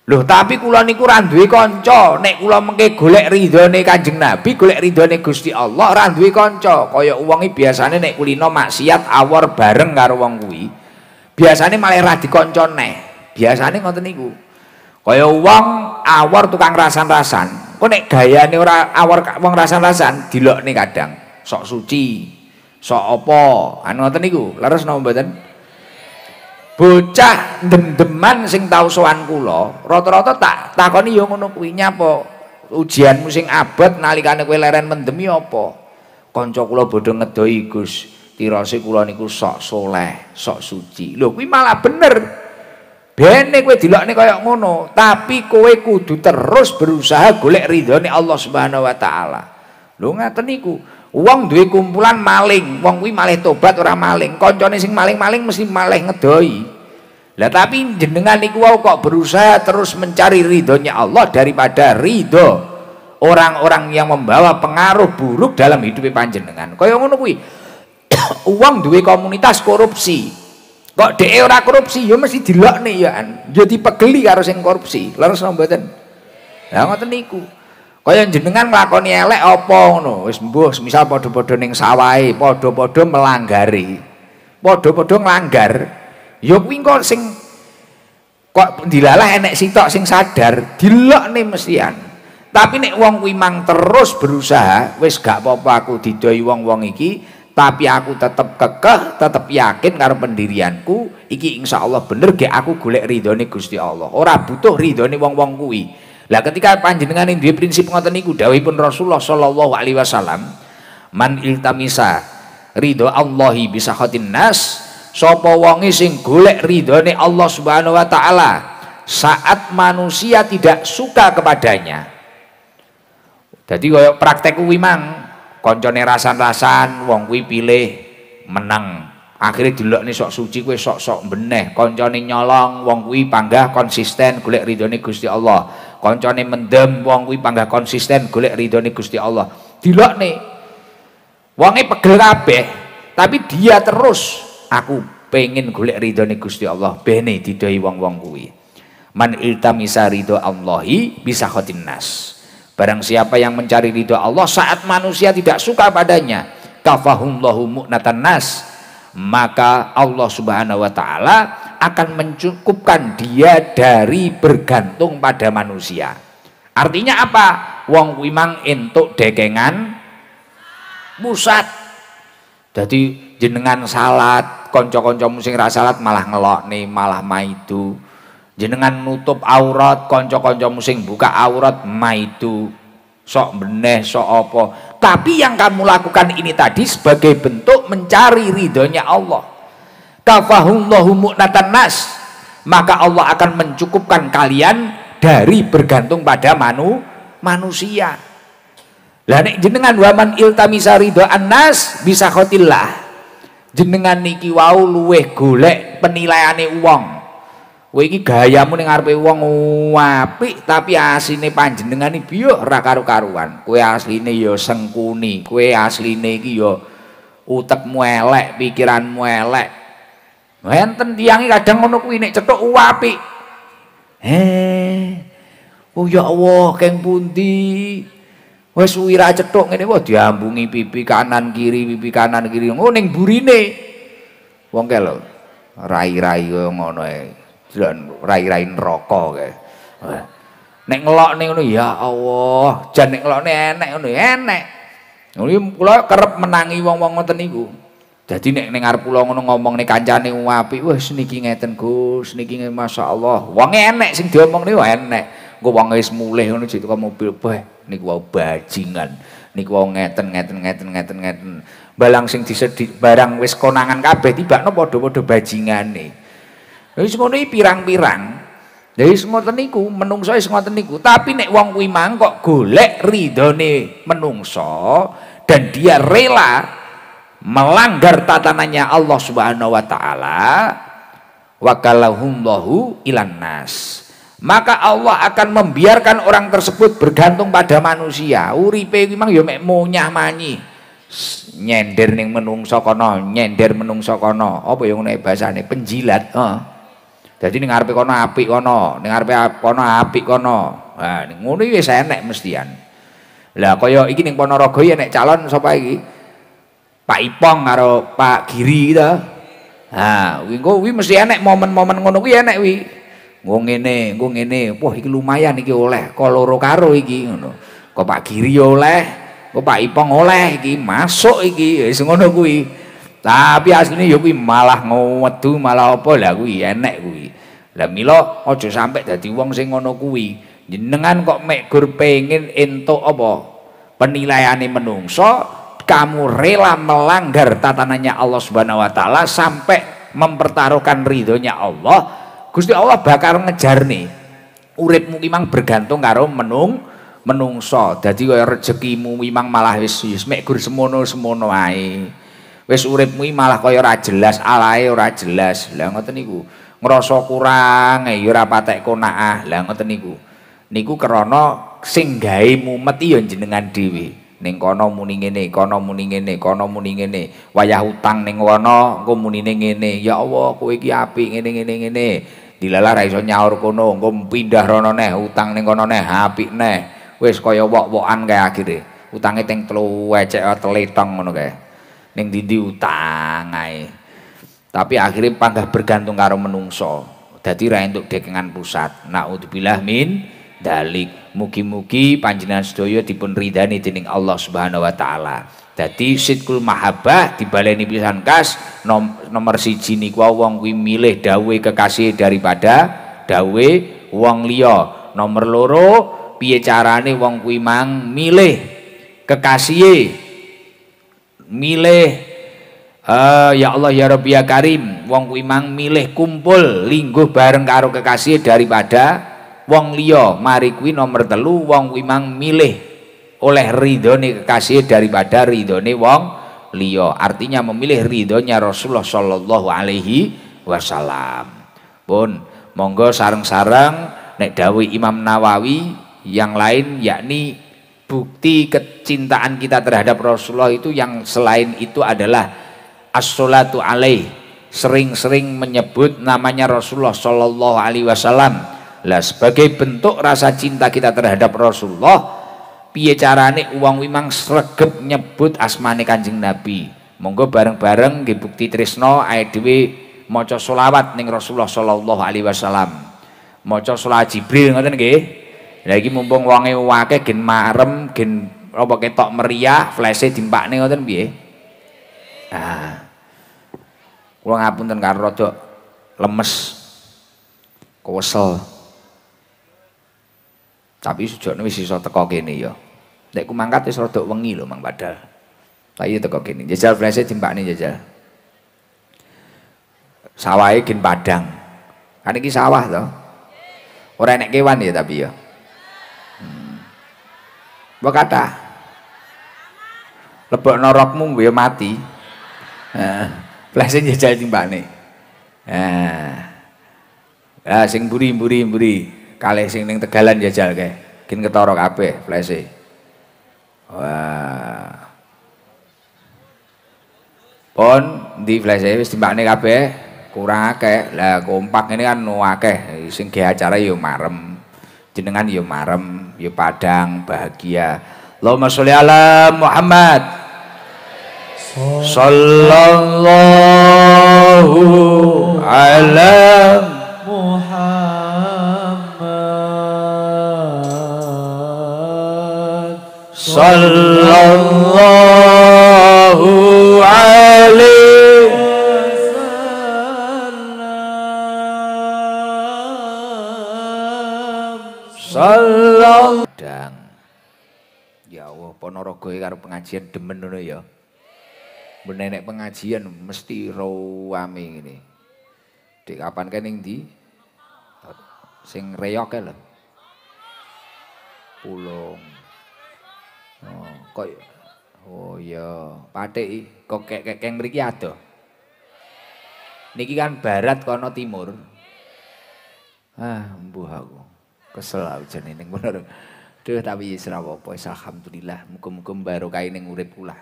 Loh, tapi kula niku ora duwe kanca. Nek kula mengke golek ridhone Kanjeng Nabi, golek ridhone Gusti Allah, ora duwe kanca. Kaya wong iki biasane nek kulino maksiat awor bareng karo wong kuwi, biasane malah ra dikanca neh. Biasane ngoten niku. Kaya wong awor tukang rasan-rasan. Kok nek gayane ora awor wong rasan-rasan, dilokne kadang sok suci, sok opo, anu ngoten niku. Leres napa mboten? Bocah dem-deman sing tau sowan kula, rata-rata tak takoni ya ngono kuwi nyapa ujianmu sing abot nalikane kowe leren mendemi apa? Kanca kula bodho ngedoi Gus, tirase kula niku sok soleh, sok suci. Lho kuwi malah bener. Bene kowe dilokne kaya ngono, tapi kowe kudu terus berusaha golek ridhone Allah Subhanahu wa taala. Lho ngaten niku. Uang duwe kumpulan maling, uang kuwi malih tobat ora maling. Koncone sing maling-maling mesti malih ngedoi. Lah tapi jenengan niku wau kok berusaha terus mencari ridhonya Allah daripada ridho orang-orang yang membawa pengaruh buruk dalam hidup panjenengan. Kaya ngono kuwi. uang <coughs> duwe komunitas korupsi. Kok dhek e ora korupsi ya mesti dilokne ya yo Ya dipegeli karo sing korupsi. Leres mboten? Lah ngoten niku kaya jenengan nglakoni elek apa ngono wis mbuh semisal padha-padha ning sawahe padha-padha melanggari padha-padha nglanggar ya kuwi kok sing kok dilalah enek sitok sing sadar dilokne mestian tapi nek wong kuwi mang terus berusaha wis gak apa-apa aku didoi wong-wong iki tapi aku tetap kekeh tetap yakin karo pendirianku iki insya Allah bener gak aku golek ridhone Gusti Allah ora butuh ridhone wong-wong kuwi lah ketika panjenengan ini prinsip ngoten niku dawuhipun Rasulullah sallallahu alaihi wasallam, man iltamisa ridho Allahi bisa khotin nas sapa wonge sing golek ridhone Allah Subhanahu wa taala saat manusia tidak suka kepadanya. Jadi koyo praktek kuwi mang koncone rasan-rasan wong kuwi pilih menang akhirnya nih sok suci kue sok-sok beneh koncone nyolong wong kuwi panggah konsisten ridho nih Gusti Allah koncone mendem wong kuwi panggah konsisten golek ridhone Gusti Allah dilokne wonge pegel kabeh tapi dia terus aku pengen golek ridhone Gusti Allah bene didoi wong-wong kuwi man iltamisa ridho Allahi bisa khotin nas barang siapa yang mencari ridho Allah saat manusia tidak suka padanya kafahumullahu mu'natan nas maka Allah subhanahu wa ta'ala akan mencukupkan dia dari bergantung pada manusia. Artinya apa? Wong wimang entuk dekengan pusat. Jadi jenengan salat, konco-konco musing rasa salat malah ngelok nih, malah maidu. Jenengan nutup aurat, konco-konco musing buka aurat maidu. Sok beneh, sok opo. Tapi yang kamu lakukan ini tadi sebagai bentuk mencari ridhonya Allah kafahullahu mu'natan nas maka Allah akan mencukupkan kalian dari bergantung pada manu manusia lah nek jenengan waman iltamisa ridha annas bisa khotillah jenengan niki wau luweh golek penilaiane uang, kowe iki gayamu ning ngarepe wong apik tapi asline panjenengan iki biyo ora karu-karuan kowe asline ya sengkuni kowe asline iki ya utekmu elek pikiranmu elek Wenten tiangi kadang ngono kuwi nek cetuk uapi. Eh. Oh ya Allah, keng pundi? Wes wira cetuk ngene wah diambungi pipi kanan kiri, pipi kanan kiri. Oh ning burine. Wong kelo Rai-rai ngono ae. rai-rai neraka kae. Eh, nek ngelokne ngono ya Allah, jan nek ngelokne enek ngono, enek. Kula kerep menangi wong-wong ngoten niku. Jadi nek ning arep kula ngono nih kancane apik, wis niki ngeten Gus, niki Allah Wong enek sing nih yo enek. gue wong wis mulih ngono jitu mobil bae nih wae bajingan. nih wae ngeten ngeten ngeten ngeten ngeten. Balang sing disedi barang wis konangan kabeh tibakno bodoh bajingan ya nih jadi semua nih pirang-pirang. Jadi semua ya teniku menungso semua teniku Tapi nek wong kuwi kok golek nih menungso dan dia rela melanggar tatanannya Allah Subhanahu wa taala wakalahumlahu ilan nas maka Allah akan membiarkan orang tersebut bergantung pada manusia uripe memang ya mek munyah manyi nyender ning menungso kono nyender menungso kono apa yang ngene bahasane penjilat heeh oh. jadi ning ngarepe kono apik kono ning ngarepe kono apik kono ha nah, ngono wis enek mestian lah kaya iki ning Ponorogo ya nek calon sapa iki Pak Ipong karo Pak Giri gitu. Nah, kuwi engko kuwi mesti enek momen-momen ngono kuwi enek kuwi. Nggo ngene, nggo ngene. Wah, iki lumayan iki oleh. Kok loro karo iki ngono. Kok Pak Giri oleh, kok Pak Ipong oleh iki masuk iki wis ngono kuwi. Tapi asline ya kuwi malah ngowedu malah apa lah kuwi enek kuwi. Lah mila aja sampai dadi wong sing ngono kuwi. Jenengan kok mek gur pengen entuk apa penilaiane menungso kamu rela melanggar tatanannya Allah Subhanahu wa taala sampai mempertaruhkan ridhonya Allah, Gusti Allah bakal ngejar nih. Uripmu imang bergantung karo menung menungso. Jadi kaya rezekimu imang malah wis wis mek gur semono-semono ae. Wis uripmu malah kaya ora jelas, alae ora jelas. Lah ngoten niku. Ngrasa kurang ya ora patek konaah. Lah ngoten niku. Niku krana sing gawe mumet ya jenengan dhewe ning kono muni ngene kono muni ngene kono muni ngene wayah utang ning kono engko muningene ngene ya Allah kowe iki apik ngene ngene ngene dilalah ra iso nyaur kono engko pindah rono neh utang ning kono neh apik neh wis kaya wok-wokan kae akhire utange teng telu ecek teletong ngono kae ning dindi utang ae tapi akhirnya panggah bergantung karo menungso jadi ra entuk dekengan pusat naudzubillah min dalik mugi-mugi panjenengan sedaya dipun ridani dening Allah Subhanahu wa taala dadi sidkul mahabbah dibaleni pisan kas nom, nomor siji niku wong kuwi milih dawe kekasih daripada dawe wong liya nomor loro piye carane wong kuwi mang milih kekasih milih Uh, ya Allah ya Rabbi ya Karim wong kuwi mang milih kumpul lingguh bareng karo kekasih daripada wong liya mari kuwi nomor telu wong kuwi mang milih oleh ridhone kekasih daripada ridhone wong liya artinya memilih ridhonya Rasulullah sallallahu alaihi wasallam pun monggo sarang-sarang nek dawuh Imam Nawawi yang lain yakni bukti kecintaan kita terhadap Rasulullah itu yang selain itu adalah as-salatu alaih sering-sering menyebut namanya Rasulullah sallallahu alaihi wasallam lah sebagai bentuk rasa cinta kita terhadap Rasulullah piye carane uang wimang sregep nyebut asmane kanjeng Nabi monggo bareng-bareng nggih bukti ayat ae mau maca selawat ning Rasulullah Shallallahu alaihi wasallam maca selawat Jibril ngoten nggih lha mumpung wonge wake gen marem gen apa ketok meriah flese dimpakne ngoten piye ah kula ngapunten karo rada lemes kewesel tapi sejane wis so teko kene ya. Nek ku mangkat wis rada wengi lho Mang Padal. Tapi iya teko kene. Jajal blese timbakne jajal. Sawahe gen padang. Kan iki sawah to. Ora enek kewan ya tapi ya. Hmm. Mbok kata. Lebok norokmu ya mati. Heeh. jajal timbakne. Nah. Ah, sing mburi-mburi buri buri. buri kali sing ning Tegalan jajal ke Kin ketorok ape? Flashy, Wah. Pon di flashy, wis nih ape kurang ake Lah kompak ini kan nuake, sing ke acara yo ya marem. Jenengan yo ya marem, yo ya padang bahagia. Lo sholli ala Muhammad. Sallallahu Alaihi صلى الله عليه وسلم صلى dang ya Allah karo pengajian demen ngono ya nggih nek pengajian mesti rawame ngene dik kene ndi sing reyoke lho pulung Oh, kok Oh iya, patik kok kek kek keng mriki adoh. Niki kan barat kono timur. Ah, mbuh aku. Kesel aku jane ning bener. Duh, tapi wis apa-apa, alhamdulillah. Muga-muga barokah ning urip kula.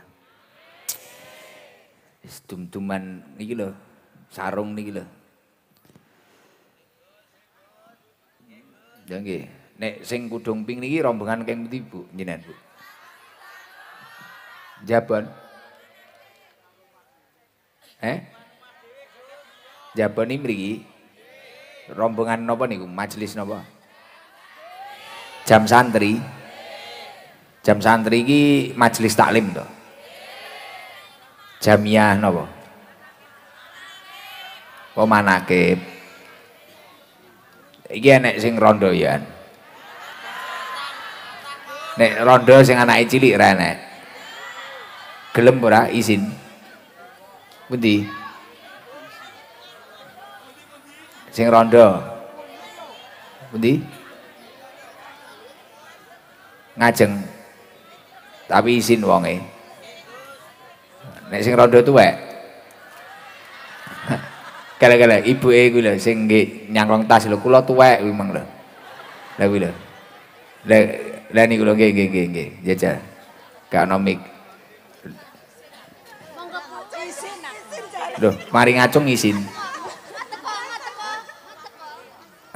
Wis dum-duman iki lho, sarung niki lho. Ya nggih, nek sing kudung ping niki rombongan kakek ndi, Bu? Njenengan, Jabon. Eh? Jabon ini Rombongan nopo nih, Majelis nopo. Jam santri. Jam santri ini majelis taklim tuh. Jamiah nopo. Pemanakib. Iki enek sing rondo ya. Nek rondo sing anake cilik ra Gelem ora izin? Pundi? Sing rondo. Pundi? Ngajeng. Tapi izin wonge. Nek sing rondo tuwek. Kala-kala <laughs> ibu kuwi lho sing nggih nyangklong tas lho kula tuwek kuwi mang lho. lha kuwi lho. lha lah niku lho nggih nggih nggih nggih jajal. Gak Loh, mari ngacung izin.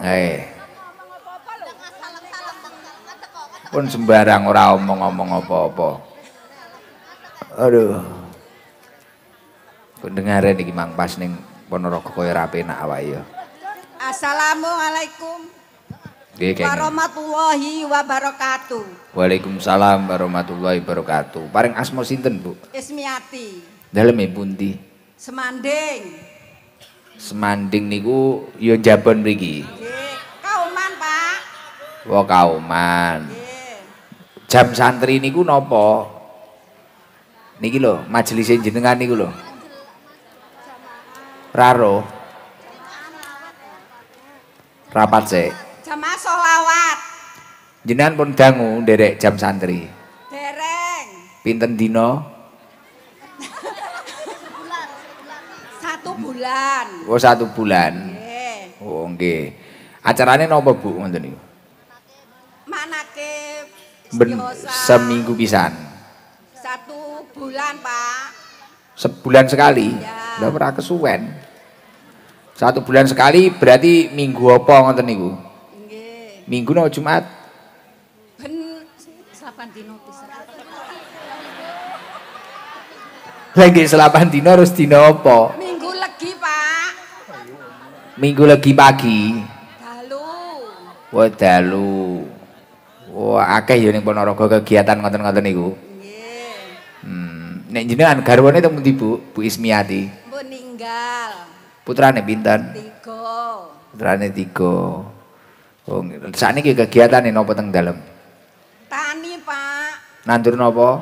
Eh. Pun sembarang ora omong-omong apa-apa. Aduh. Pendengaren iki Mang pas ning Ponorogo kaya ra penak awake ya. Assalamualaikum. warahmatullahi wabarakatuh. Waalaikumsalam warahmatullahi wabarakatuh. Paring asma sinten, Bu? Ismiati. e pundi? Semanding. Semanding niku yo ya Jabon mriki. Nggih, Kauman, Pak. Wo Kauman. Nggih. Jam santri niku nopo. Niki lho, majelis jenengan niku lho. Raro. Rapat sih. Jam solawat. Jenengan pun dangu derek jam santri. Dereng. Pinten dino. bulan. Oh, satu bulan. Nggih. Oh, Okay. Acarane nopo Bu, ngoten Mana ke? ben, seminggu pisan. Satu bulan, Pak. Sebulan sekali. Ya. Lah kesuwen. Satu bulan sekali berarti minggu apa nonton Minggu no Jumat? Ben selapan dino pisan. Lagi selapan dino harus dino apa? Minggu lagi pagi. Dalu. Wah dalu. Wah akeh ya ning Ponorogo kegiatan ngoten-ngoten niku. Nggih. Hmm, nek jenengan garwane teng ibu, Bu? Ismiati. Bu ninggal. Putrane pinten? Tiga. Putrane tiga. Oh, sakniki kegiatane napa teng dalem? Tani, Pak. Nandur napa?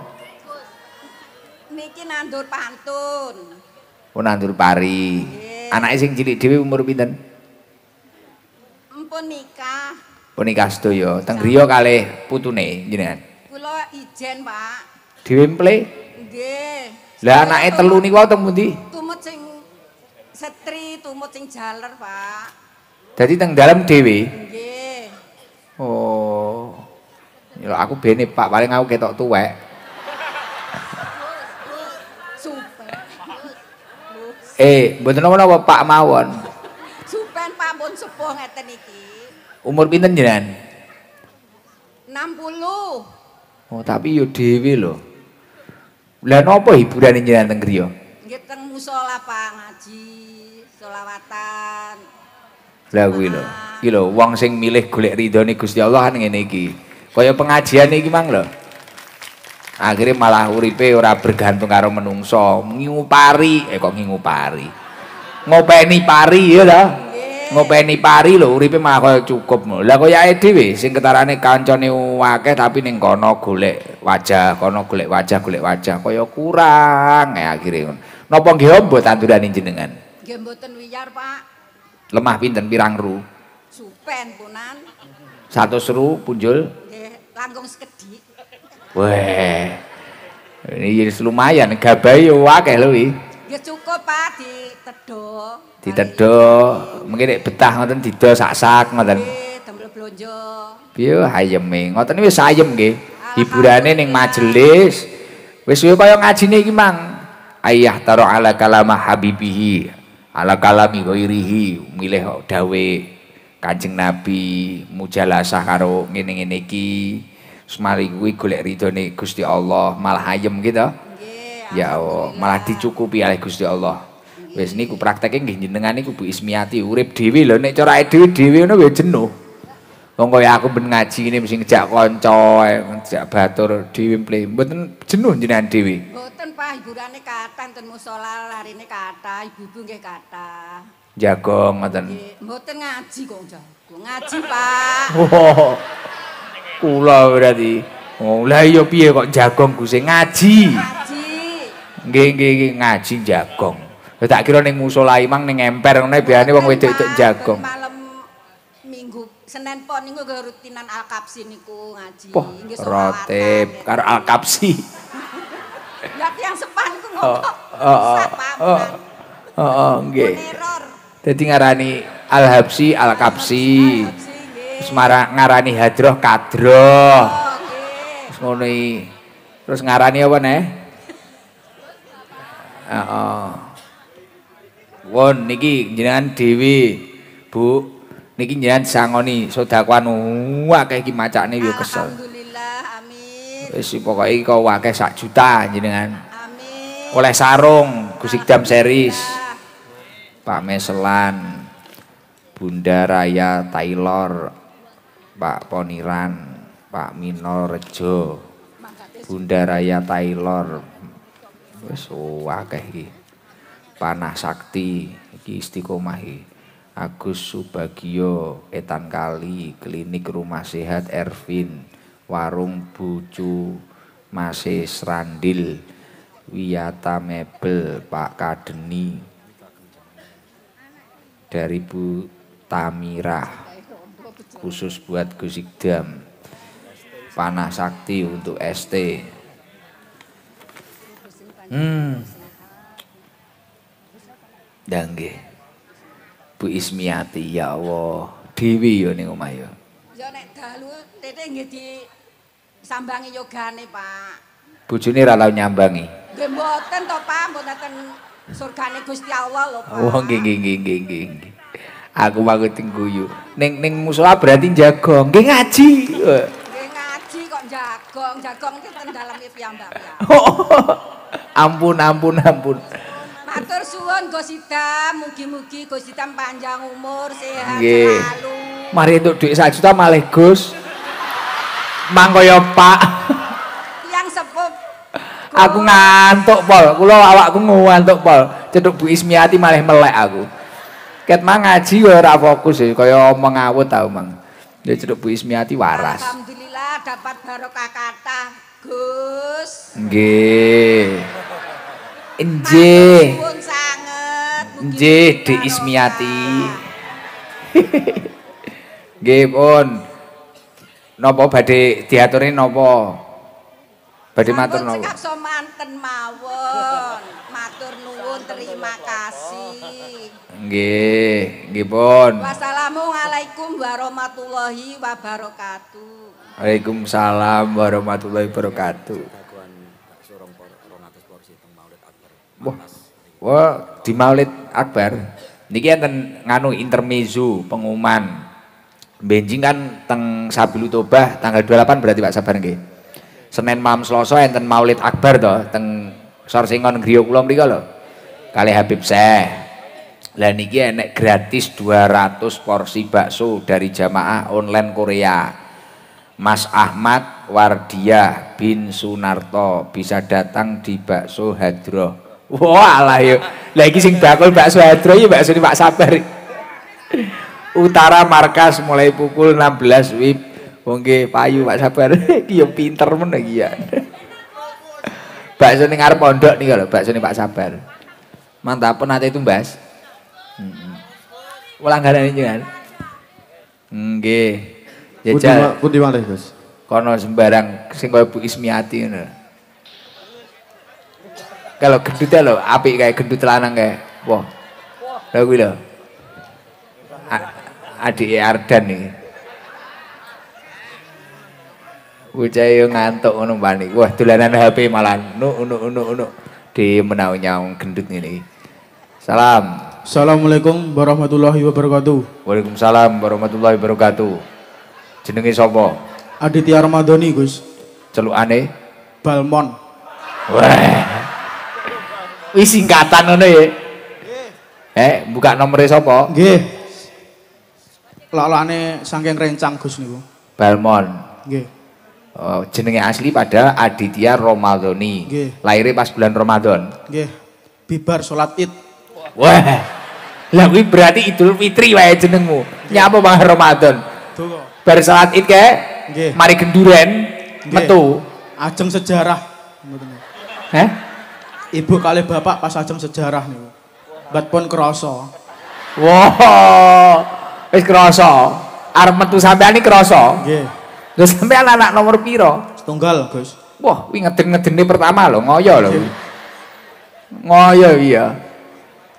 Niki nandur pantun. Oh nandur pari. Anak sing cilik dhewe umur pinten? Empun nikah. Pun nikah sedaya. Teng griya kalih putune jenengan. Kula ijen, Pak. Dhewe mple? Nggih. Lah anake telu niku teng pundi? Tumut sing setri, tumut sing jaler, Pak. Jadi teng dalam dhewe? Nggih. Oh. Ya aku bene Pak, paling aku ketok tuwek. Eh, betul nama apa Pak mawon. Supen pampun sepuh ngeten iki. Umur pinten jenengan? 60. Oh, tapi yo dhewe lho. Lah napa hiburane jenengan teng griya? Nggih teng musala Pak ngaji, selawatan. Lah kuwi lho. Iki lho wong sing milih golek ridhone Gusti Allah ngene iki. Kaya pengajian iki mang lho akhirnya malah uripe ora bergantung karo menungso pari eh kok pari ngopeni pari ya lah, ngopeni pari lho uripe malah kaya cukup lah kaya dhewe sing ketarane kancane waket, tapi ning kono golek wajah kono golek wajah golek wajah kaya kurang ya eh, akhire napa nggih ombo tandurane jenengan nggih mboten wiyar Pak lemah pinten pirang ru supen punan satu seru punjul nggih langkung sekedhik Weh. Ini lumayan gabai yo ya akeh lho iki. Ya cukup Pak di Di tedo, mungkin betah ngoten dido sak-sak ngoten. Nggih, tembel blonjo. Piye ayeme. Ngoten wis ayem nggih. Hiburane ning majelis. Wis yo kaya ngajine iki mang. Ayah taro ala kalama habibihi ala kalami ghairihi milih dawe Kanjeng Nabi mujalasah karo ngene-ngene iki semari kuwi golek ridhone Gusti Allah malah ayem gitu ya oh, Allah malah dicukupi oleh Gusti Allah wis niku kupraktekin nggih jenengan niku Bu Ismiati urip dhewe lho nek carake dhewe-dhewe ngono ya jenuh wong kaya aku ben ngaji ini mesti ngejak kanca ngejak batur dhewe mple mboten jenuh jenengan dhewe mboten Pak hiburane kathah ten musala larine kathah ibu-ibu nggih kathah jagong ngoten mboten ngaji kok jagong ngaji Pak oh. Kula berarti. Oh, lah iya piye kok jagong Gus eh, ngaji. Ngaji. Nggih nggih ngaji jagong. tak kira ning musala imang ning emper ngene biane wong wedok itu jagong. Malam Minggu Senin pon niku rutinan Al-Kapsi niku ngaji. nggih rotib karo Al-Kapsi. <laughs> ya yang sepan ku ngono. Heeh. Heeh, nggih. Dadi ngarani Al-Habsi, Al-Kapsi. Al Semarang ngarani hadroh kadroh. Terus oh, ngono Terus ngarani apa nih Oh, Won niki jenengan Dewi, Bu. Niki jenengan sangoni sedakwanu akeh iki macane yo kesel. Alhamdulillah, amin. Besi pokoknya kau wakai sak juta jenengan. Amin. Oleh sarung kusik jam series. Pak Meselan, Bunda Raya Taylor, Pak Poniran, Pak Mino Rejo, Bunda Raya Taylor, wis Panah Sakti iki istiqomah Agus Subagio, Etan Kali, Klinik Rumah Sehat Ervin, Warung Bucu Masis Randil, Wiyata Mebel, Pak Kadeni, dari Bu Tamirah, khusus buat Gus Ikdam panah sakti untuk ST hmm gih Bu Ismiati ya Allah Dewi ya nih omah ya ya nek dalu tete nggih di sambangi yogane Pak bojone ra lau nyambangi nggih mboten to Pak mboten surgane Gusti Allah lho Pak oh nggih nggih nggih nggih aku mau aku guyu, neng neng musola berarti jagong nggih ngaji ngaji kok jagong jagong itu kan dalam piyambak ampun ampun ampun matur suwun Gus mugi-mugi Gus panjang umur sehat nggih mari untuk duit sak juta malih Gus mang Pak yang sepuh aku ngantuk pol kula awakku ngantuk pol ceduk Bu Ismiati malih melek aku Ket mang ngaji ora fokus ya kaya omong awut tau mang. Ya cedok Bu Ismiati waras. Alhamdulillah dapat barokah kata, Gus. Nggih. Nggih. Nuwun sanget. Nggih, Di Ismiati. Nggih, pun. Napa badhe diaturin napa? Badhe matur nuwun. manten mawon. Matur nuwun, terima kasih. Nggih, nggih Wassalamualaikum warahmatullahi wabarakatuh. Waalaikumsalam warahmatullahi wabarakatuh. Wah, wah di Maulid Akbar. Niki enten nganu intermezzo pengumuman. Benjing kan teng Sabilu Tobah tanggal 28 berarti Pak Sabar nggih. Senin malam Selasa enten Maulid Akbar to teng Sorsingon Singon Griya kula mriku lho. Kali Habib Syekh. Lah niki enek gratis 200 porsi bakso dari jamaah online Korea. Mas Ahmad Wardia bin Sunarto bisa datang di bakso Hadro. Wah lah yuk. Lagi sing bakul bakso Hadro yuk bakso di Pak Sabar. Utara markas mulai pukul 16 WIB. Oke, payu Pak Sabar. Dia <laughs> pinter men ya. Bakso ini ngarep pondok nih kalau bakso ini Pak Sabar. Mantap nanti itu Mbas. Pelanggaran kan Nggih. Jajal. Ya, pundi malih, Gus? Kono sembarang sing koyo Bu Ismiati ngono. Kalau gendut ya lho, apik kayak gendut lanang kayak. Wah. Lha kuwi lho. Adik Ardan iki. Bocah yo ngantuk ngono mbani. Wah, dolanan HP malah nu nu nu nu. Di menawa nyaung gendut ngene iki. Salam. Assalamualaikum warahmatullahi wabarakatuh. Waalaikumsalam warahmatullahi wabarakatuh. Jenenge sapa? Aditya Ramadhani, Gus. aneh. Balmon. Wah. Wis singkatan ngono ya. Eh, buka Sopo. sapa? Nggih. aneh saking rencang Gus niku. Balmon. Nggih. Oh, jenenge asli pada Aditya Ramadhani. Lahirnya pas bulan Ramadan. Nggih. Bibar salat Id. Wah. Lah kuwi berarti Idul Fitri wae jenengmu. Nyapa bang Ramadan? Donga. Bar salat Id Mari genduren metu. Ajeng sejarah Heh? Ibu kali bapak pas ajeng sejarah nih. Bat pun kroso. Wah. Wis kroso. Arep metu sampean iki kroso. Nggih. Lho sampean anak nomor piro? Tunggal Gus. Wah, kuwi ngeden-ngedene pertama lo. ngoyo lho. Ngoyo iya.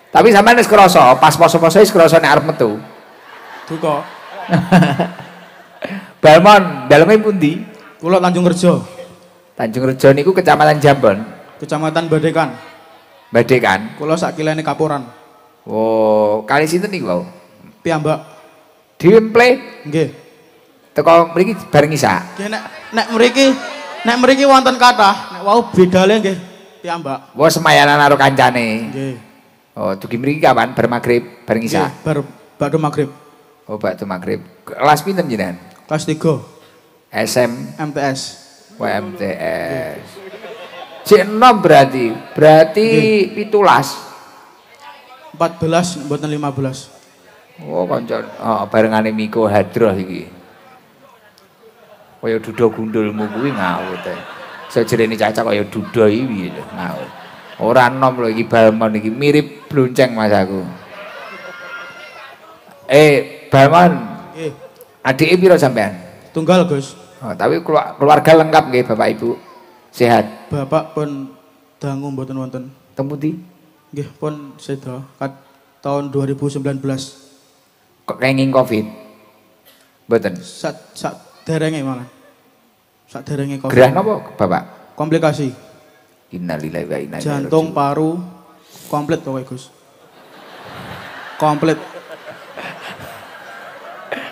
Tapi sampean wis krasa, pas poso-poso wis krasa nek arep metu. Duka. <laughs> Balmon, daleme pundi? Kula Tanjung Rejo. Tanjung Rejo niku Kecamatan Jambon. Kecamatan Badekan. Badekan. Kula sak kilene Kapuran. Oh, kali sinten niku, Pak? Piyambak. Dimple? Nggih. Teko mriki bareng isa. Nggih nek nek mriki nek mriki wonten kathah, nek wau bedale nggih piyambak. Wow semayanan karo kancane. Nggih. Oh, tuh gimana kapan? Bermagrib bareng Isya. Nggih, bar bar magrib. Oh, tuh magrib. Kelas pinter jenengan? Kelas tiga SM MTS. WMTS. Oh, c enam berarti. Berarti pitulas. 14 lima belas Oh, kanca oh, ini Miko Hadroh ini. Kaya duda gundulmu kuwi saya ae. Sejrene cacah kaya duda iki ngawur. orang nom lagi lho iki balmon iki mirip Blunceng mas aku. Eh, Baman. Eh. adik piro sampean? Tunggal, Gus. Oh, tapi keluarga lengkap nggih, Bapak Ibu. Sehat. Bapak pun tanggung mboten wonten. temuti, pundi? Nggih, pun seda tahun 2019. Kok kenging Covid? Mboten. Sak sak derenge malah. Sak derenge Covid. Gerah napa, Bapak? Komplikasi. Innalillahi wa inna Jantung, paru, Komplit pokoknya Gus. Komplit.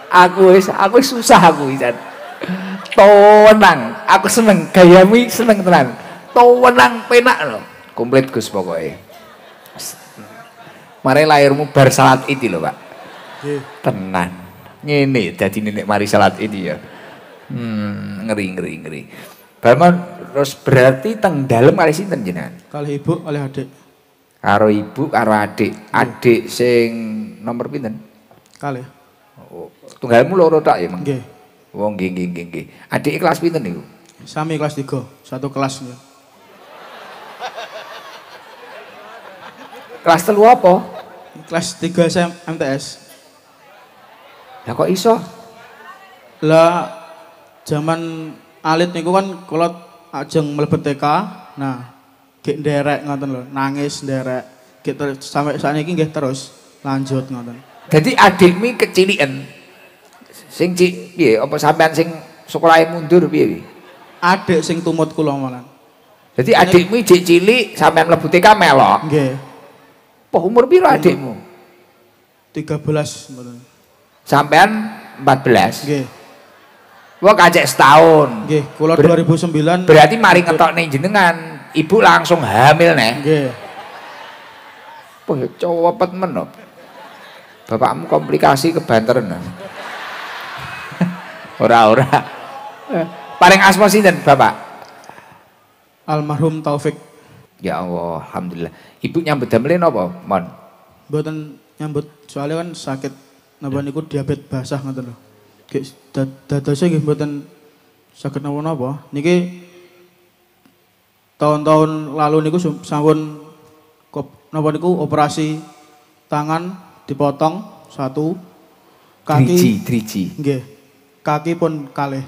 Aku wis aku susah aku wis. Tenang, aku seneng gayami seneng tenang. Tenang, penak loh. Komplit Gus pokoknya. Mari lahirmu bar salat itu loh Pak. Tenang. Tenan. Ngene jadi nenek mari salat itu ya. Hmm, ngeri ngeri ngeri. Bapak terus berarti teng dalem kali sinten jenengan? Kali ibu oleh adik karo ibu karo adik adik sing nomor pinten kali oh, tunggalmu loro tak ya mang nggih wong oh, nggih nggih nggih adik kelas pinten niku sami kelas tiga satu kelasnya kelas telu apa kelas tiga SM MTS lah kok iso lah zaman alit niku kan kalau ajeng mlebet TK nah gek nderek ngoten lho, nangis derek Gek terus sampai saniki nggih terus lanjut ngoten. Jadi adikmu kecilian. Sing cik piye apa sampean sing sekolahe mundur piye? Adik sing tumut kula malah. Jadi adikmu cik cilik sampean mlebu TK melok. Nggih. Po umur piro adikmu? 13 mboten. Sampean 14. Nggih. Wah kajek setahun. Nggih, kula 2009. Berarti mari nih jenengan Ibu langsung hamil nih. Nggih. Wah, cowopet men. Bapakmu komplikasi kebanteran. <laughs> ora ora. Paling asma dan Bapak? Almarhum Taufik. Ya Allah, alhamdulillah. Ibu nyambut damel nopo Mon? Buatan nyambut, soalnya kan sakit napa niku diabetes basah ngoten lho. Dad, Dadose nggih mboten saged nopo, Niki tahun-tahun lalu niku sampun napa niku operasi tangan dipotong satu kaki trici, nggih kaki pun kalih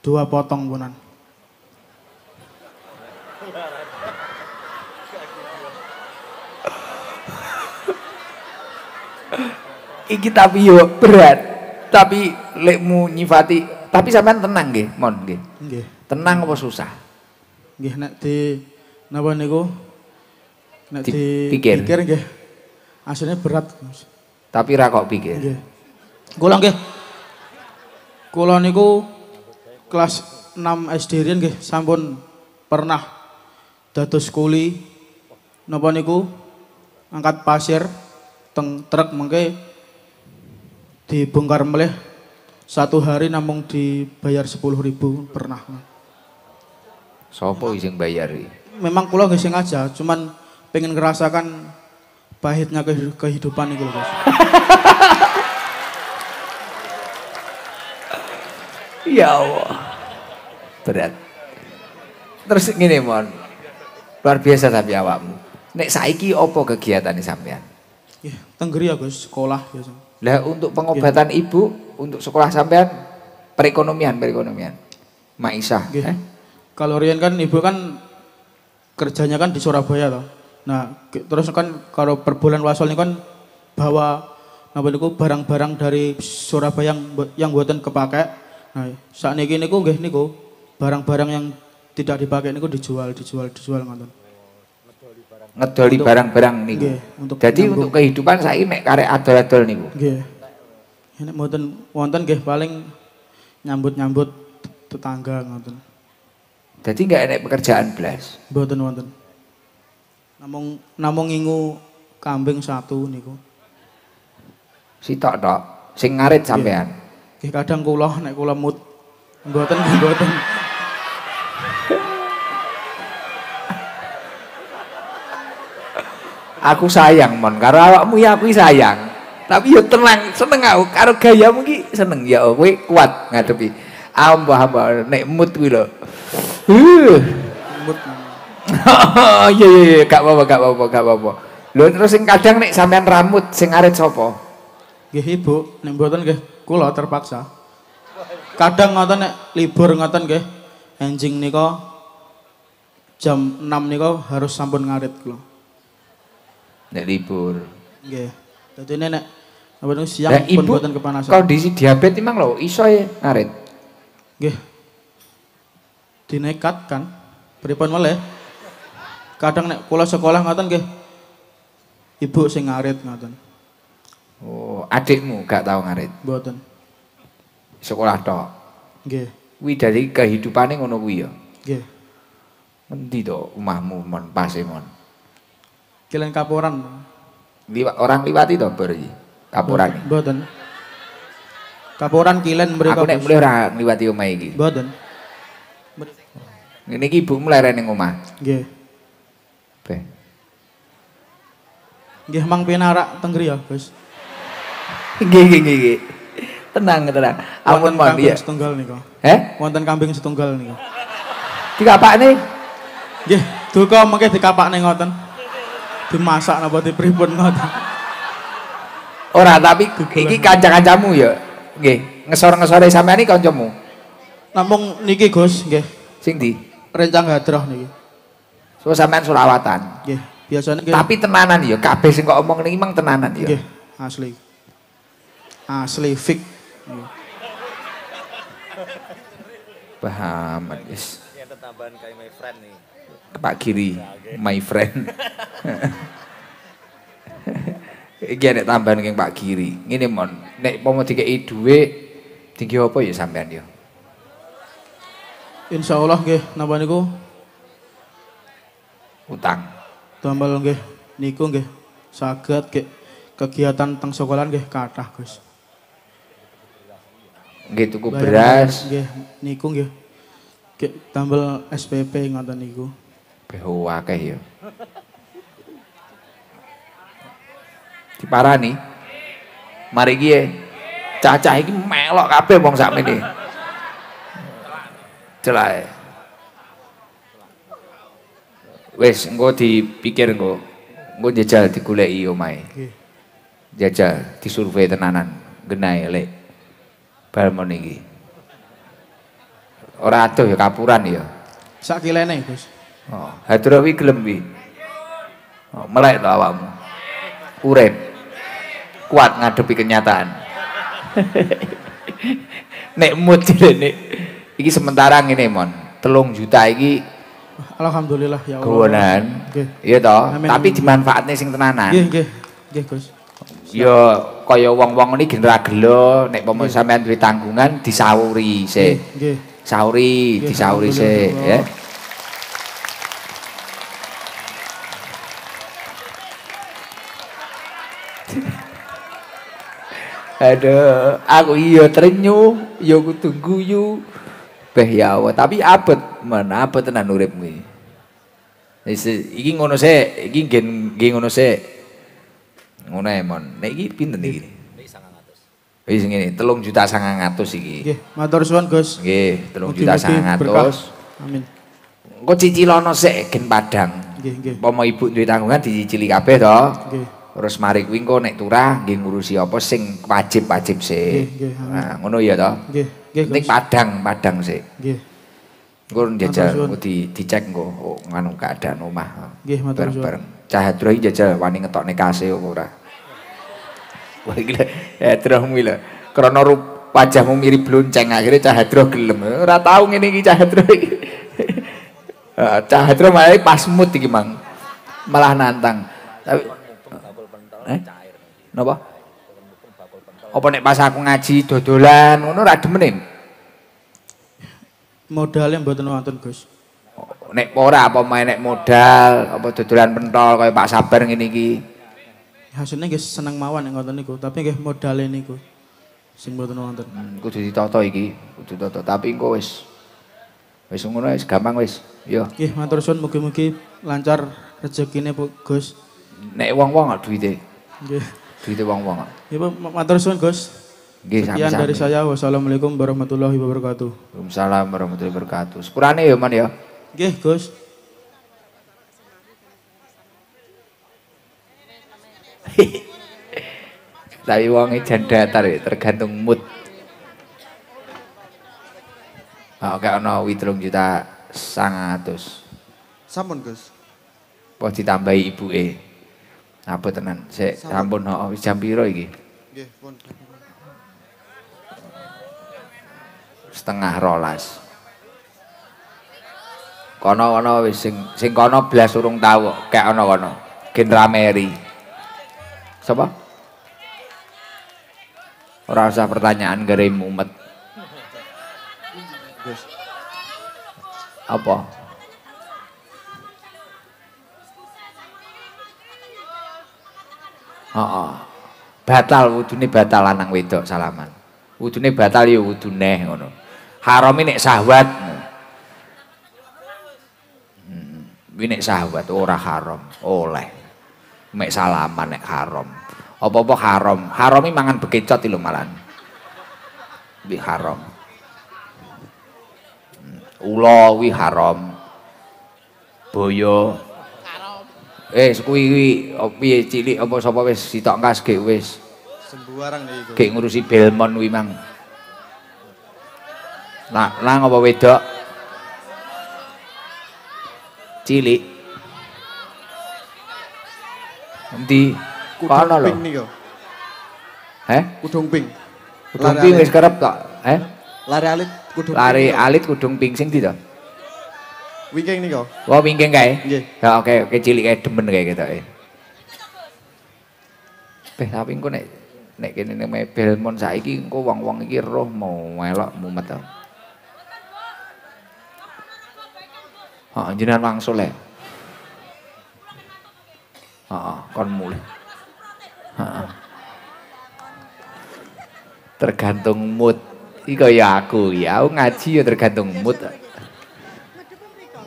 dua potong punan iki tapi yo berat tapi lekmu nyifati tapi sampean tenang nggih mon nggih tenang apa susah Nggih nek di napa niku? Nek di pikir pikir nggih. Asline berat. Tapi ra kok pikir. Nggih. Kula nggih. Kula niku kelas 6 SD riyen nggih sampun pernah dados kuli napa niku angkat pasir teng truk mengke dibongkar meleh satu hari namung dibayar sepuluh ribu pernah. Sopo izin bayari? Memang pulang nggih sengaja, cuman pengen ngerasakan pahitnya kehidupan itu Guys. <laughs> ya Allah. Berat. Terus gini Mon. Luar biasa tapi awakmu. Nek saiki opo kegiatan sampean? Ya, tenggeri ya, Gus, sekolah biasa. Lah untuk pengobatan ya. ibu, untuk sekolah sampean perekonomian, perekonomian. Maisah, ya. eh? kalau Rian kan ibu kan kerjanya kan di Surabaya loh. Nah, terus kan kalau per bulan wasol ini kan bawa apa niku barang-barang dari Surabaya yang yang buatan kepakai. Nah, saat ini niku nggih niku barang-barang yang tidak dipakai niku dijual, dijual, dijual ngoten. Ngedoli barang-barang niku. untuk Jadi untuk kehidupan saya mek karek adol-adol nih Nggih. Ini mboten wonten nggih paling nyambut-nyambut tetangga ngoten. Jadi nggak enak pekerjaan belas. Boten wonten. Namung namung ngingu kambing satu niku. Si tok, sing ngarit iya. sampean. Nggih kadang kula nek kula mut boten <laughs> aku sayang mon, karena awakmu ya aku sayang. Tapi yo ya tenang, seneng aku karo gayamu ki seneng ya kowe kuat ngadepi. Ambah-ambah naik mut kuwi lho oh <laughs> iya iya iya gak apa-apa gak apa-apa gak apa-apa lho terus sing kadang nek sampean rambut sing arit sapa nggih ibu nek mboten nggih kula terpaksa kadang ngoten nek libur ngoten nggih anjing nika jam 6 nika harus sampun ngarit kula nek libur nggih dadi nek apa siang nah, pun ibu, kepanasan kondisi diabetes emang lho iso ya ngarit nggih dinekatkan pripun malah kadang nek kula sekolah ngoten nggih ibu sing ngarit ngoten oh adikmu gak tau ngarit mboten sekolah tok nggih kuwi dari kehidupane ngono kuwi ya nggih endi to omahmu mon pase mon Kelen kaporan Liwa, orang liwati to bar iki kaporan mboten kaporan kilen mriku aku nek mulih ora ngliwati omah iki mboten ini ibu mleren ning omah. Nggih. Teh. Nggih mang pinarak tenggri ya, Gus. Nggih nggih nggih. Tenang tenang. Ampun mon kambing Setunggal niku. Eh? Wonten kambing setunggal niku. Dikapakne? mungkin di kapak nengoton. ngoten. Dimasak napa dipripun ngoten. Ora, tapi Gugulan. iki kanca ya. Nggih, ngesor-ngesore sampean iki kancamu. Namung niki Gus, nggih. Sing di? rencang hadroh nih. So sampean surawatan. Nggih, biasanya nggih. Tapi tenanan ya, kabeh sing kok omong niki mang tenanan ya. Nggih, asli. Asli fik. Paham, guys. Ini tambahan kayak my friend nih. Pak Kiri, ya, my friend. Iki ada tambahan keng Pak Kiri. Ini mon, nek pomo dikeki dua, tinggi apa ya sampean ya? Insya Allah nggih napa niku? Utang. Tambal nggih niku nggih sakit nggih kegiatan teng sekolah nggih kathah Gus. Nggih tuku beras. Nggih niku nggih. Nggih tambal SPP ngoten niku. Beho akeh ya. Diparani. Mari kiye. Cacah iki melok kabeh wong sakmene. Celah. Wes engko dipikir engko. Engko jajal digoleki omae Nggih. Jajal disurvei tenanan, genai ya, lek, balmon iki. Ora adoh ya kapuran ya. Sak kilene, Gus. Oh, wi gelem wi Oh, melek to awakmu. Urip. Kuat ngadepi kenyataan. <laughs> nek mood nek Iki sementara ini mon, telung juta iki Alhamdulillah ya Allah. Kewenan. Iya toh, tapi dimanfaatnya sing tenanan. Iya, iya, iya Gus. Yo, kaya wong-wong ini genera gelo nek pomo sampean duwe tanggungan disauri se. Nggih. Sauri, disauri se, ya. ya. Aduh, aku iya trenyu, yo ya kudu guyu, kabeh ya Allah. Tapi abet, men abet tenan uripmu Ini Iki ngono se, iki gen, nggih ngono se, Ngono negi mon. Nek iki pinten iki? Wis ngene, telung juta 900 iki. Nggih, matur suwun Gus. Gih, telung juta 900. Amin. Kok cicilono sik gen padang. Gih, gih. Pomo ibu duit tanggungan dicicili kabeh toh? Gih terus mari kuwi engko nek turah nggih ngurusi apa sing wajib-wajib sih. Nah, ngono ya toh, Nggih. Penting padang, padang sih. Nggih. Engko njajal di dicek engko oh, nganu keadaan omah. Nggih, matur nuwun. Bareng. Cah Hadroh njajal wani ngetokne kase apa ora. Wah iki Hadrohmu lho. Krana wajahmu mirip blonceng akhirnya Cah Hadroh gelem. Ora tau ngene iki Cah Hadroh iki. <laughs> Ah, Cah Hadroh malah pas mood iki, Mang. Malah nantang. Tapi Eh? Napa? Apa nek pas aku ngaji dodolan ngono ora demenin? yang mboten wonten, Gus. Nek ora apa main nek modal, apa dodolan pentol kaya Pak Sabar ngene iki. Hasilnya nggih seneng mawon nek ngoten niku, tapi nggih modale niku. Sing mboten wonten. Hmm, kudu ditata iki, kudu ditata. Tapi engko wis wis ngono wis gampang wis. Yo. Nggih, matur suwun mugi-mugi lancar rezekine Bu Gus. Nek wong-wong duwite. Nggih. Gitu wong-wong. ibu ya, matur suwun, Gus. Nggih, sami dari saya. Wassalamualaikum warahmatullahi wabarakatuh. Waalaikumsalam warahmatullahi wabarakatuh. Sepurane ya, Man ya. Nggih, Gus. <laughs> Tapi wonge jan datar ya, tergantung mood. Oh, nah, Oke, ono wi juta sangatus. Sampun Gus. Pok ditambahi ibu e. Apa tenan? Sik sampun heeh oh, jam piro iki? Nggih, pun. Setengah rolas. Kono kono wis sing sing kono blas urung tau kek ana kono. Gen Rameri. Sapa? Ora usah pertanyaan gere mumet. Apa? Oh, oh. Batal wudune batal lanang wedok salaman. Wudune batal ya wudune ngono. Harami nek sahwat. Hmm, nek sahwat ora haram, oleh. Mek salaman nek haram. Apa-apa haram. Harami mangan bekecot lho malan. Bi haram. Hmm. Ulo wi haram. Boyo Eh, kuwi oh, piye cilik apa sapa wis sitok kas ge wis. Sembuarang iki. Ge ngurusi Belmon kuwi mang. Nah, lang apa wedok? Cilik. Endi? Kono lho. Heh? Kudung ping. Kudung ping wis kerep tak? Heh? Lari alit kudung. Lari alit kudung ping sing ndi to? Wingking nih kok. Oh wingking kayak? Iya. Ya oke oke cilik kayak demen kayak gitu Eh Beh tapi engko nek nek kene mau Belmont saiki engko wong wang iki roh mau melok mumet to. Ah oh, jinan langsung ya. Ah eh. oh, oh, kon mulai. Ah. Tergantung mood. Iko ya aku ya, aku ngaji ya tergantung mood.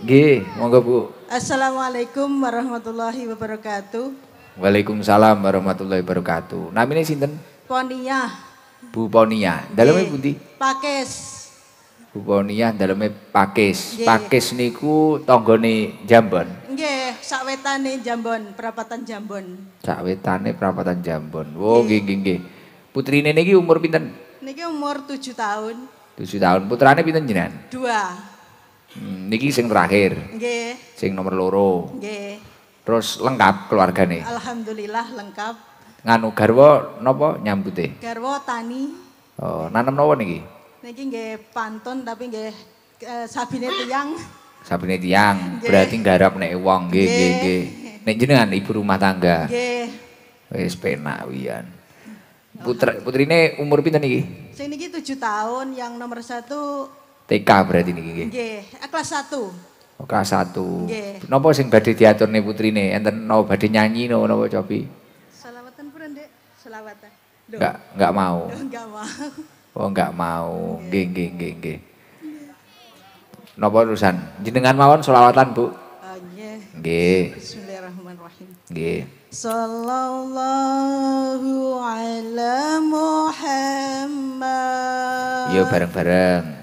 G, monggo Bu. Assalamualaikum warahmatullahi wabarakatuh. Waalaikumsalam warahmatullahi wabarakatuh. Namanya sinten? Ponia. Bu Ponia. Dalamnya Bu Pakis. Bu Ponia dalamnya Pakis. Pakis niku tonggoni Jambon. G, sakwetane Jambon, perapatan Jambon. Sakwetane perapatan Jambon. Wo gih, gih, gih. Putri niki umur pinten? Niki umur tujuh tahun. Tujuh tahun. Putrane pinten jenengan? Dua. Hmm, niki sing terakhir. Nggih. Sing nomor loro. Nggih. Terus lengkap keluargane? Alhamdulillah lengkap. Nganu garwa Nopo, nyambute? Garwa tani. Oh, nanam Nopo niki? Niki nggih pantun tapi nggih eh, sabine tiyang. Sabine tiyang. Nge. Berarti garap nek wong nggih nggih nggih. Nek jenengan ibu rumah tangga. Nggih. Wis penak wian. Putra putrine umur pinten niki? Sing niki 7 tahun, yang nomor satu TK berarti niki nggih. Eh, kelas 1. Oh, kelas 1. Nggih. Napa sing badhe diaturne putrine? Enten no badhe nyanyi no napa cobi? Selawatan pun Ndek, selawatan. Enggak, enggak mau. Enggak mau. Oh, enggak mau. Nggih, nggih, nggih, nggih. Napa urusan? Jenengan mawon selawatan, Bu. Ah, nggih. Nggih. Bismillahirrahmanirrahim. Nggih. Sallallahu ala Muhammad. Yo iya, bareng-bareng.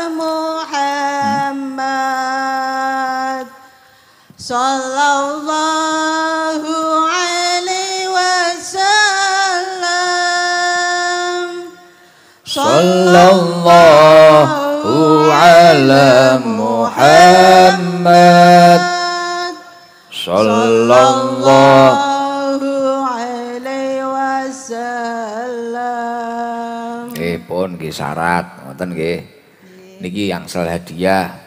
ala muhammad على alaihi wasallam الله pun nggih syarat ngoten nggih niki yang sel hadiah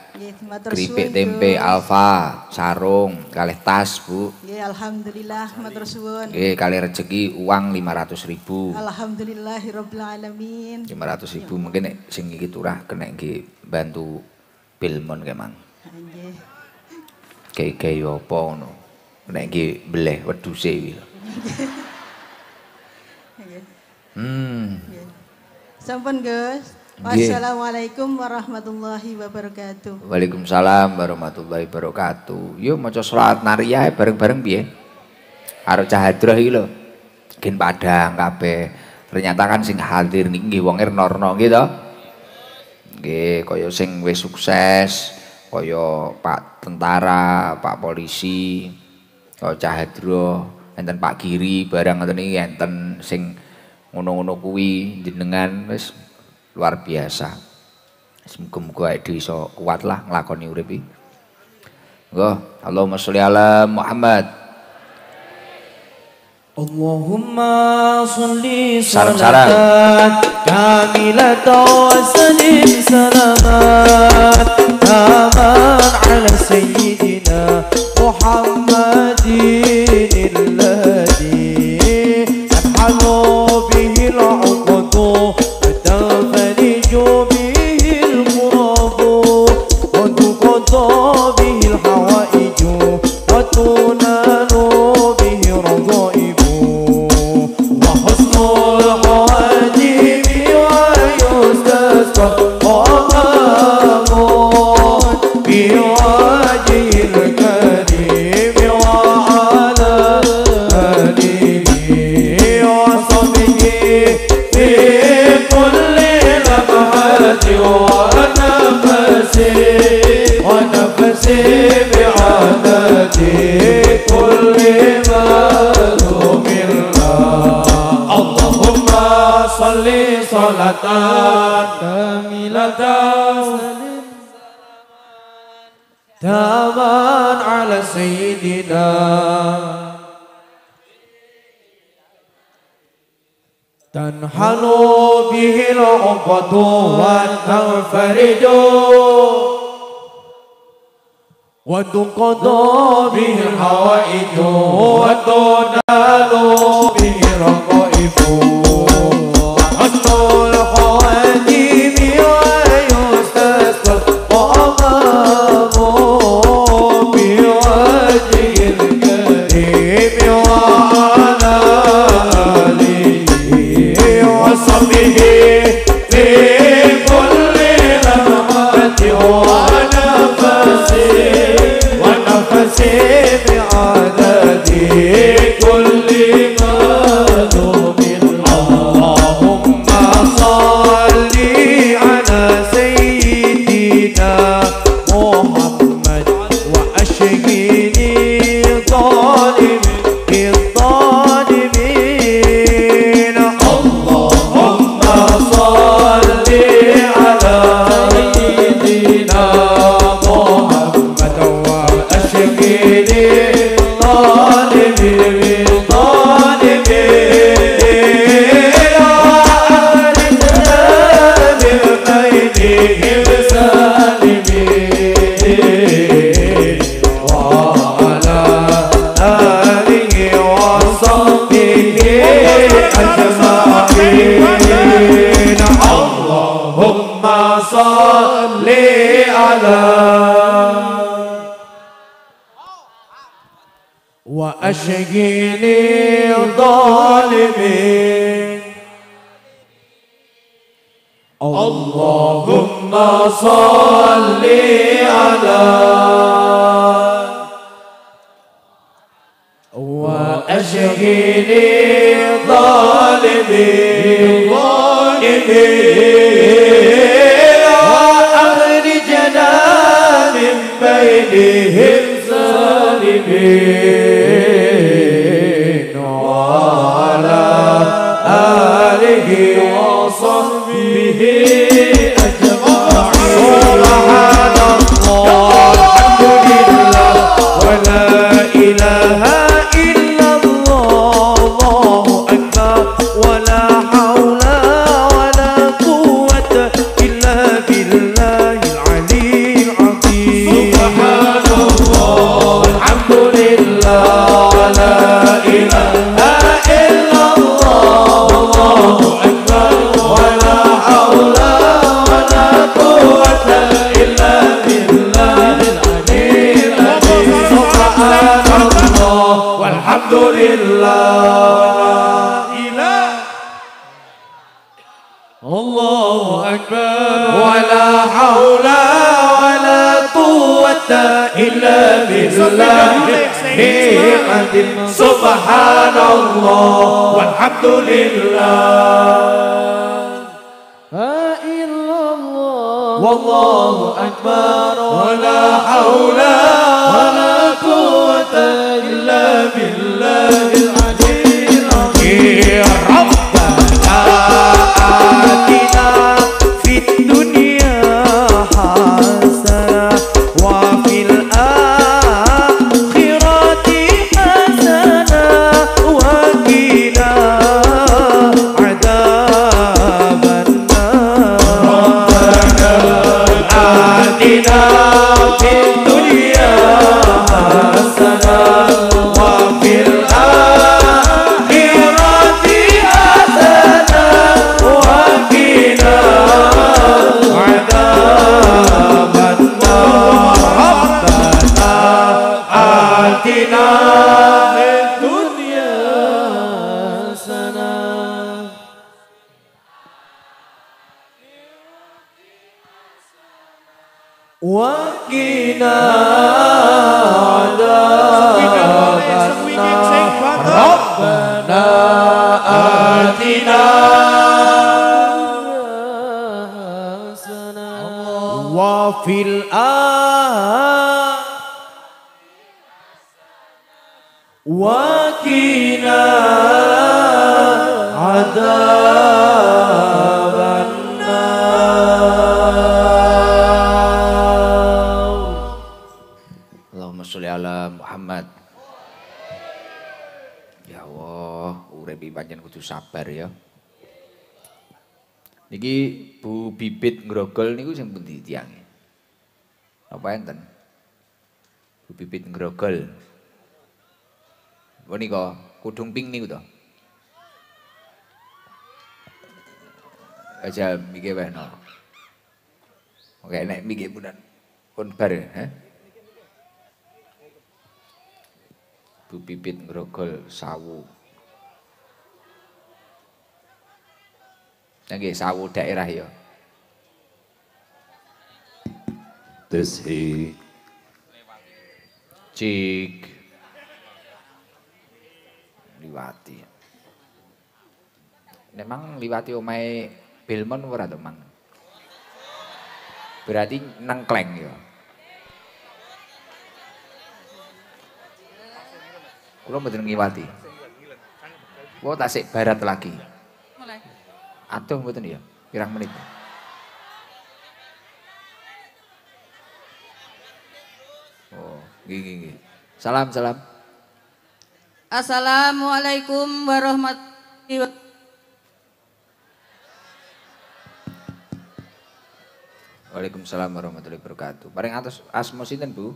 Keripik tempe alfa, sarung, kalih tas, Bu. Nggih, alhamdulillah matur suwun. Nggih, kalih rezeki uang 500 ribu Alhamdulillahirabbil alamin. 500 ribu mungkin nek sing iki turah kena nggih bantu bilmon kemang. Nggih. Kei-kei apa ngono. Nek nggih beleh wedhuse iki. Hmm. Sampun, Gus. Wassalamualaikum warahmatullahi wabarakatuh. Waalaikumsalam warahmatullahi wabarakatuh. Yo maca salat ya bareng-bareng piye? Arep cahadrah iki lho. Gen padang kabeh. Ternyata kan sing hadir niki nggih wong ernorno nggih to. Nggih, kaya sing wis sukses, kaya Pak Tentara, Pak Polisi, kaya cahedro, enten Pak Giri barang ngoten iki enten sing ngono-ngono kuwi jenengan wis luar biasa. Semoga-moga itu iso kuat lah ngelakoni urip iki. Nggih, Allahumma sholli ala Muhammad. Allahumma sholli salatan kamilat wa salim salamat taman ala sayyidina Muhammadin alladhi sabhanallah نفسي كل ما اللهم صل صلاة كاملة تاما على سيدنا تنحن به العقبة وتنفرد وتقضى به حوائجه وتنال به رقائبه grogol niku sing pundi tiange? Apa enten? Bu Pipit grogol. Menika kudung ping niku to. Aja mikir wae no. Oke, nek mikir punan pun bare, he? Bu Pipit grogol sawu. Nggih, sawu daerah ya. tegese cik liwati memang liwati Omai Bilmon ora to mang berarti nengkleng ya Kalau mboten ngliwati Wah, wow, tasik barat lagi. Mulai. Atuh mboten ya, pirang menit. Gigi, gigi. Salam, salam. Assalamualaikum warahmatullahi wabarakatuh. Waalaikumsalam warahmatullahi wabarakatuh. Paling atas asmo sinten, Bu?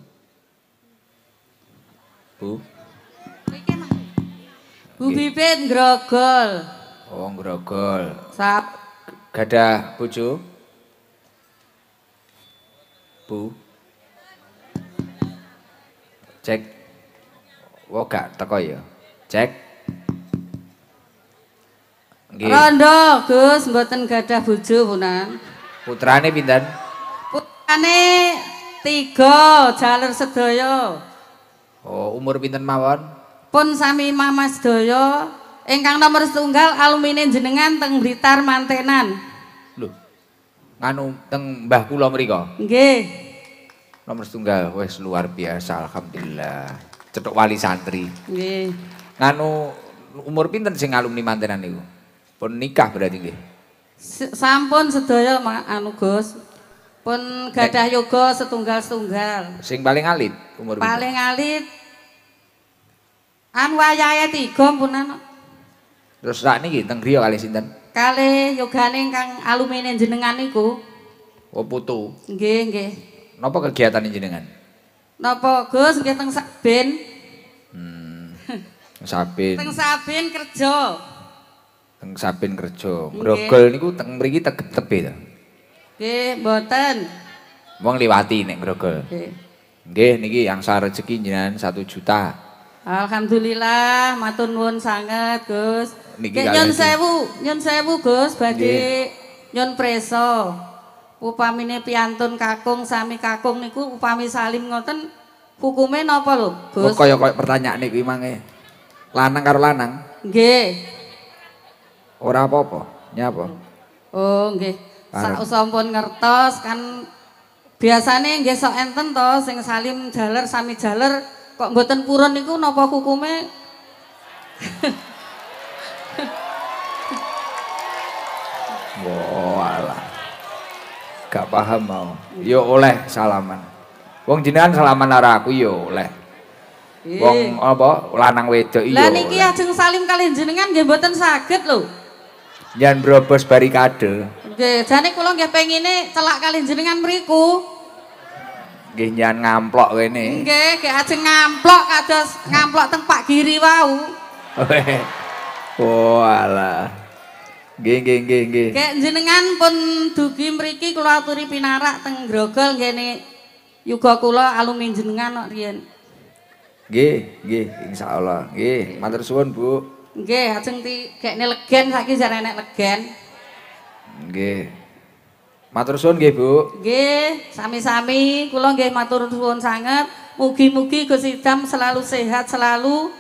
Bu. Bu okay. grogol. Oh, grogol. Sap. Gadah bojo? Bu. Cek. Wo oh, gak teko ya. Cek. Nggih. Rondo, Gus, mboten gadah bojo punan. Putrane pinten? Putrane tiga jalur sedaya. Oh, umur pinten mawon? Pun sami Mama sedaya ingkang nomor setunggal alumni jenengan teng Blitar Mantenan. Lho. Nganu teng Mbah kula mriku. Nggih nomor setunggal wes luar biasa alhamdulillah cetok wali santri nggih nganu umur pinten sing alumni mantenan niku pun nikah berarti nggih sampun sedaya anu Gus pun gadah yoga setunggal-setunggal sing paling alit umur paling pinten. alit anu wayahe tiga punan terus sak niki teng griya kali sinten kali yogane kang alumni jenengan niku oh putu nggih nggih Napa kegiatan ini jenengan? Napa Gus nggih teng Saben. Hmm. Saben. teng Saben kerja. Teng Saben kerja. Grogol niku teng mriki tegep tepe ta? Nggih, mboten. Wong liwati nek grogol. Nggih. niki yang sar rezeki jenengan 1 juta. Alhamdulillah, matun nuwun sangat, Gus. Niki Bu sewu, saya sewu, Gus, badhe nyon preso. upamine piantun kakung sami kakung niku upami salim ngoten hukume napa lho Gus oh, kaya kaya pertanyaan iki mangke lanang karo lanang nggih ora apa-apa nyapa oh nggih sak sampun ngertos kan biasane nggih sok enten to sing salim jaler sami jaler kok mboten purun niku napa hukume <laughs> Gak paham mau. Yo ya oleh salaman. Wong jenengan salaman arah aku yo ya oleh. Iya. Wong apa lanang wedok iya. Lah niki ajeng salim kalian jenengan nggih mboten saged lho. Jan brobos barikade. Nggih, jane kula nggih pengine celak kalian jenengan mriku. Nggih ngamplok ini, Nggih, nggih ajeng ngamplok kados ngamplok teng kiri Giri wau. <laughs> Oh alah. Geng, geng, geng, geng. Kek jenengan pun dugi mriki kula aturi pinarak teng Grogol ngene yuga kula alumni jenengan kok Geng, geng, nggih insyaallah. Geng, matur suwun Bu. Geng, ajeng ti kekne legen lagi jan enek legen. Geng. Matur suwun nggih Bu. Nggih, sami-sami kula nggih matur suwun sanget. Mugi-mugi Gus selalu sehat selalu.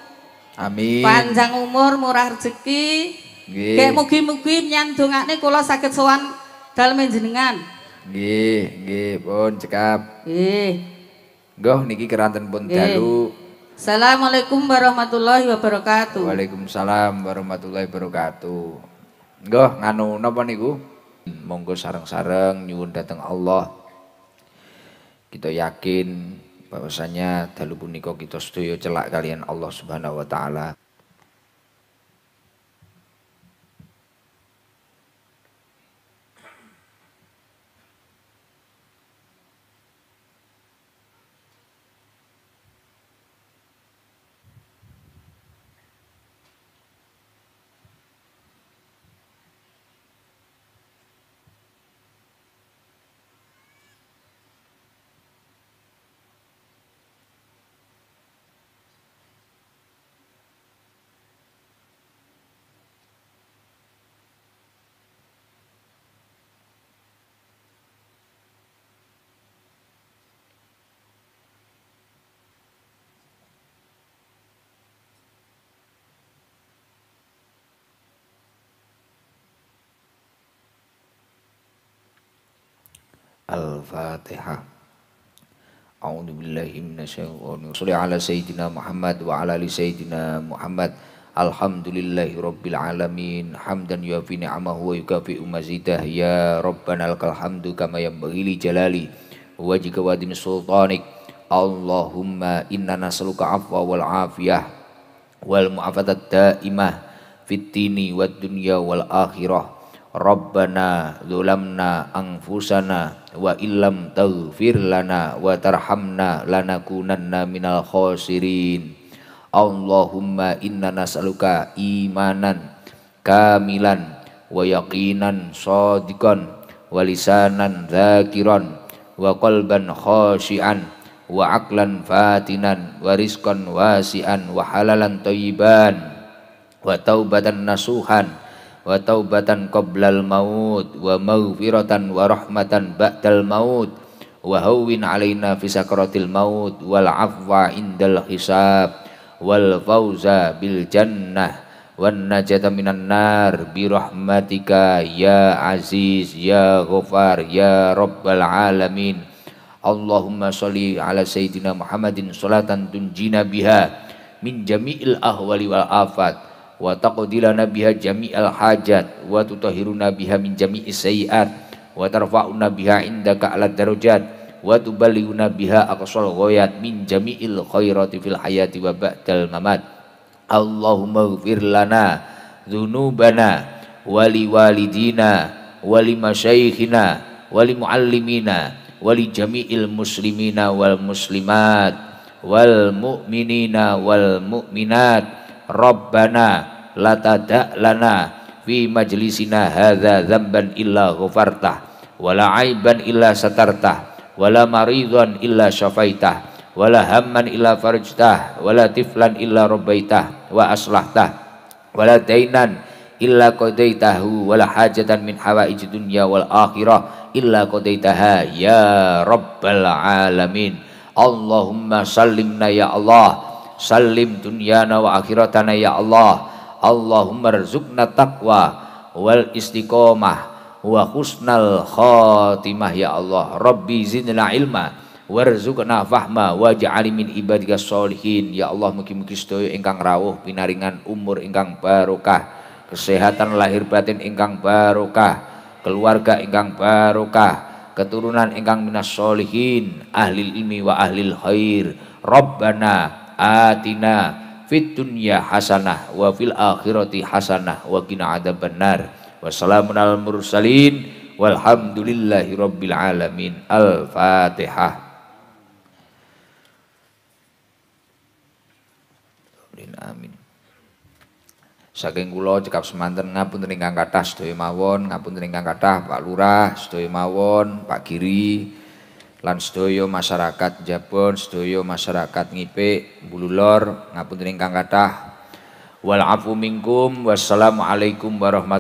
Amin. Panjang umur, murah rezeki. Gih, Kayak mugi-mugi nih kalau sakit sowan dalam jenengan. Gih, gih pun cekap. Gih, Goh, niki keranten pun dalu. Assalamualaikum warahmatullahi wabarakatuh. Waalaikumsalam warahmatullahi wabarakatuh. Goh, nganu napa niku? Monggo sarang-sarang nyuwun datang Allah. Kita yakin bahwasanya dalu punika kita setuju celak kalian Allah Subhanahu wa taala. Al-Fatihah. A'udzu billahi minasyaitonir rajim. ala sayyidina Muhammad wa ala ali sayyidina Muhammad. Alhamdulillahi alamin. Hamdan yuafi ni'amahu wa yukafi mazidah ya Rabbana lakal hamdu kama yanbaghi li jalali wajhika wa adimi sultanik. Allahumma inna nas'aluka afwa wal afiyah wal mu'afatat daimah fitini wad dunya wal akhirah rabbana zulamna anfusana wa illam taghfir lana wa tarhamna lanakunanna minal khosirin Allahumma inna nas'aluka imanan kamilan wa yaqinan sadiqan wa lisanan dzakiran wa qalban khashian wa aqlan fatinan wa rizqan wasi'an wa halalan thayyiban wa taubatan nasuhan wa taubatan qoblal maut wa maghfiratan wa rahmatan ba'dal maut wa hawwin alaina fi sakratil maut wal afwa indal hisab wal fauza bil jannah wan najata minan nar bi rahmatika ya aziz ya ghafar ya rabbal alamin Allahumma sholli ala sayyidina Muhammadin salatan tunjina biha min jami'il ahwali wal afat wa taqdila nabiha jami'al hajat wa tutahiru biha min jami'is sayiat wa tarfa'una biha indaka ala darujat wa tuballighuna biha aqsal ghayat min jami'il khairati fil hayati wa ba'dal mamat Allahumma ighfir lana dzunubana wali li walidina wa li wali muallimina wali li jami'il muslimina wal muslimat wal mu'minina wal mu'minat Rabbana latada lana fi majlisina hadza dzamban illa ghafartah wala aiban illa satartah wala maridhan illa syafaitah wala hamman illa farjtah wala tiflan illa rabbaitah wa aslahtah wala dainan illa qadaitahu wala hajatan min hawaij dunya wal akhirah illa qadaitaha ya rabbal alamin Allahumma sallimna ya Allah salim dunyana wa akhiratana ya Allah Allahumma rizukna taqwa wal istiqomah wa husnal khatimah ya Allah Rabbi zidna ilma warzukna fahma ja'ali min ibadika sholihin ya Allah mugi-mugi sedaya ingkang rawuh pinaringan umur ingkang barokah kesehatan lahir batin ingkang barokah keluarga ingkang barokah keturunan ingkang minas sholihin ahli ilmi wa ahli khair Rabbana atina fit dunya hasanah wa fil akhirati hasanah wa qina adzabannar. Wassalamun al mursalin walhamdulillahi rabbil alamin. Al-Fatihah. Amin. Saking kula cekap semanten ngapunten ingkang kathah sedaya mawon, ngapunten ingkang kathah Pak Lurah sedaya mawon, Pak Giri, lan sedoyo masyarakat Jabon, sedoyo masyarakat Ngipe, Bululor, ngapun ingkang kathah. Wal afu minkum. Wassalamualaikum warahmatullahi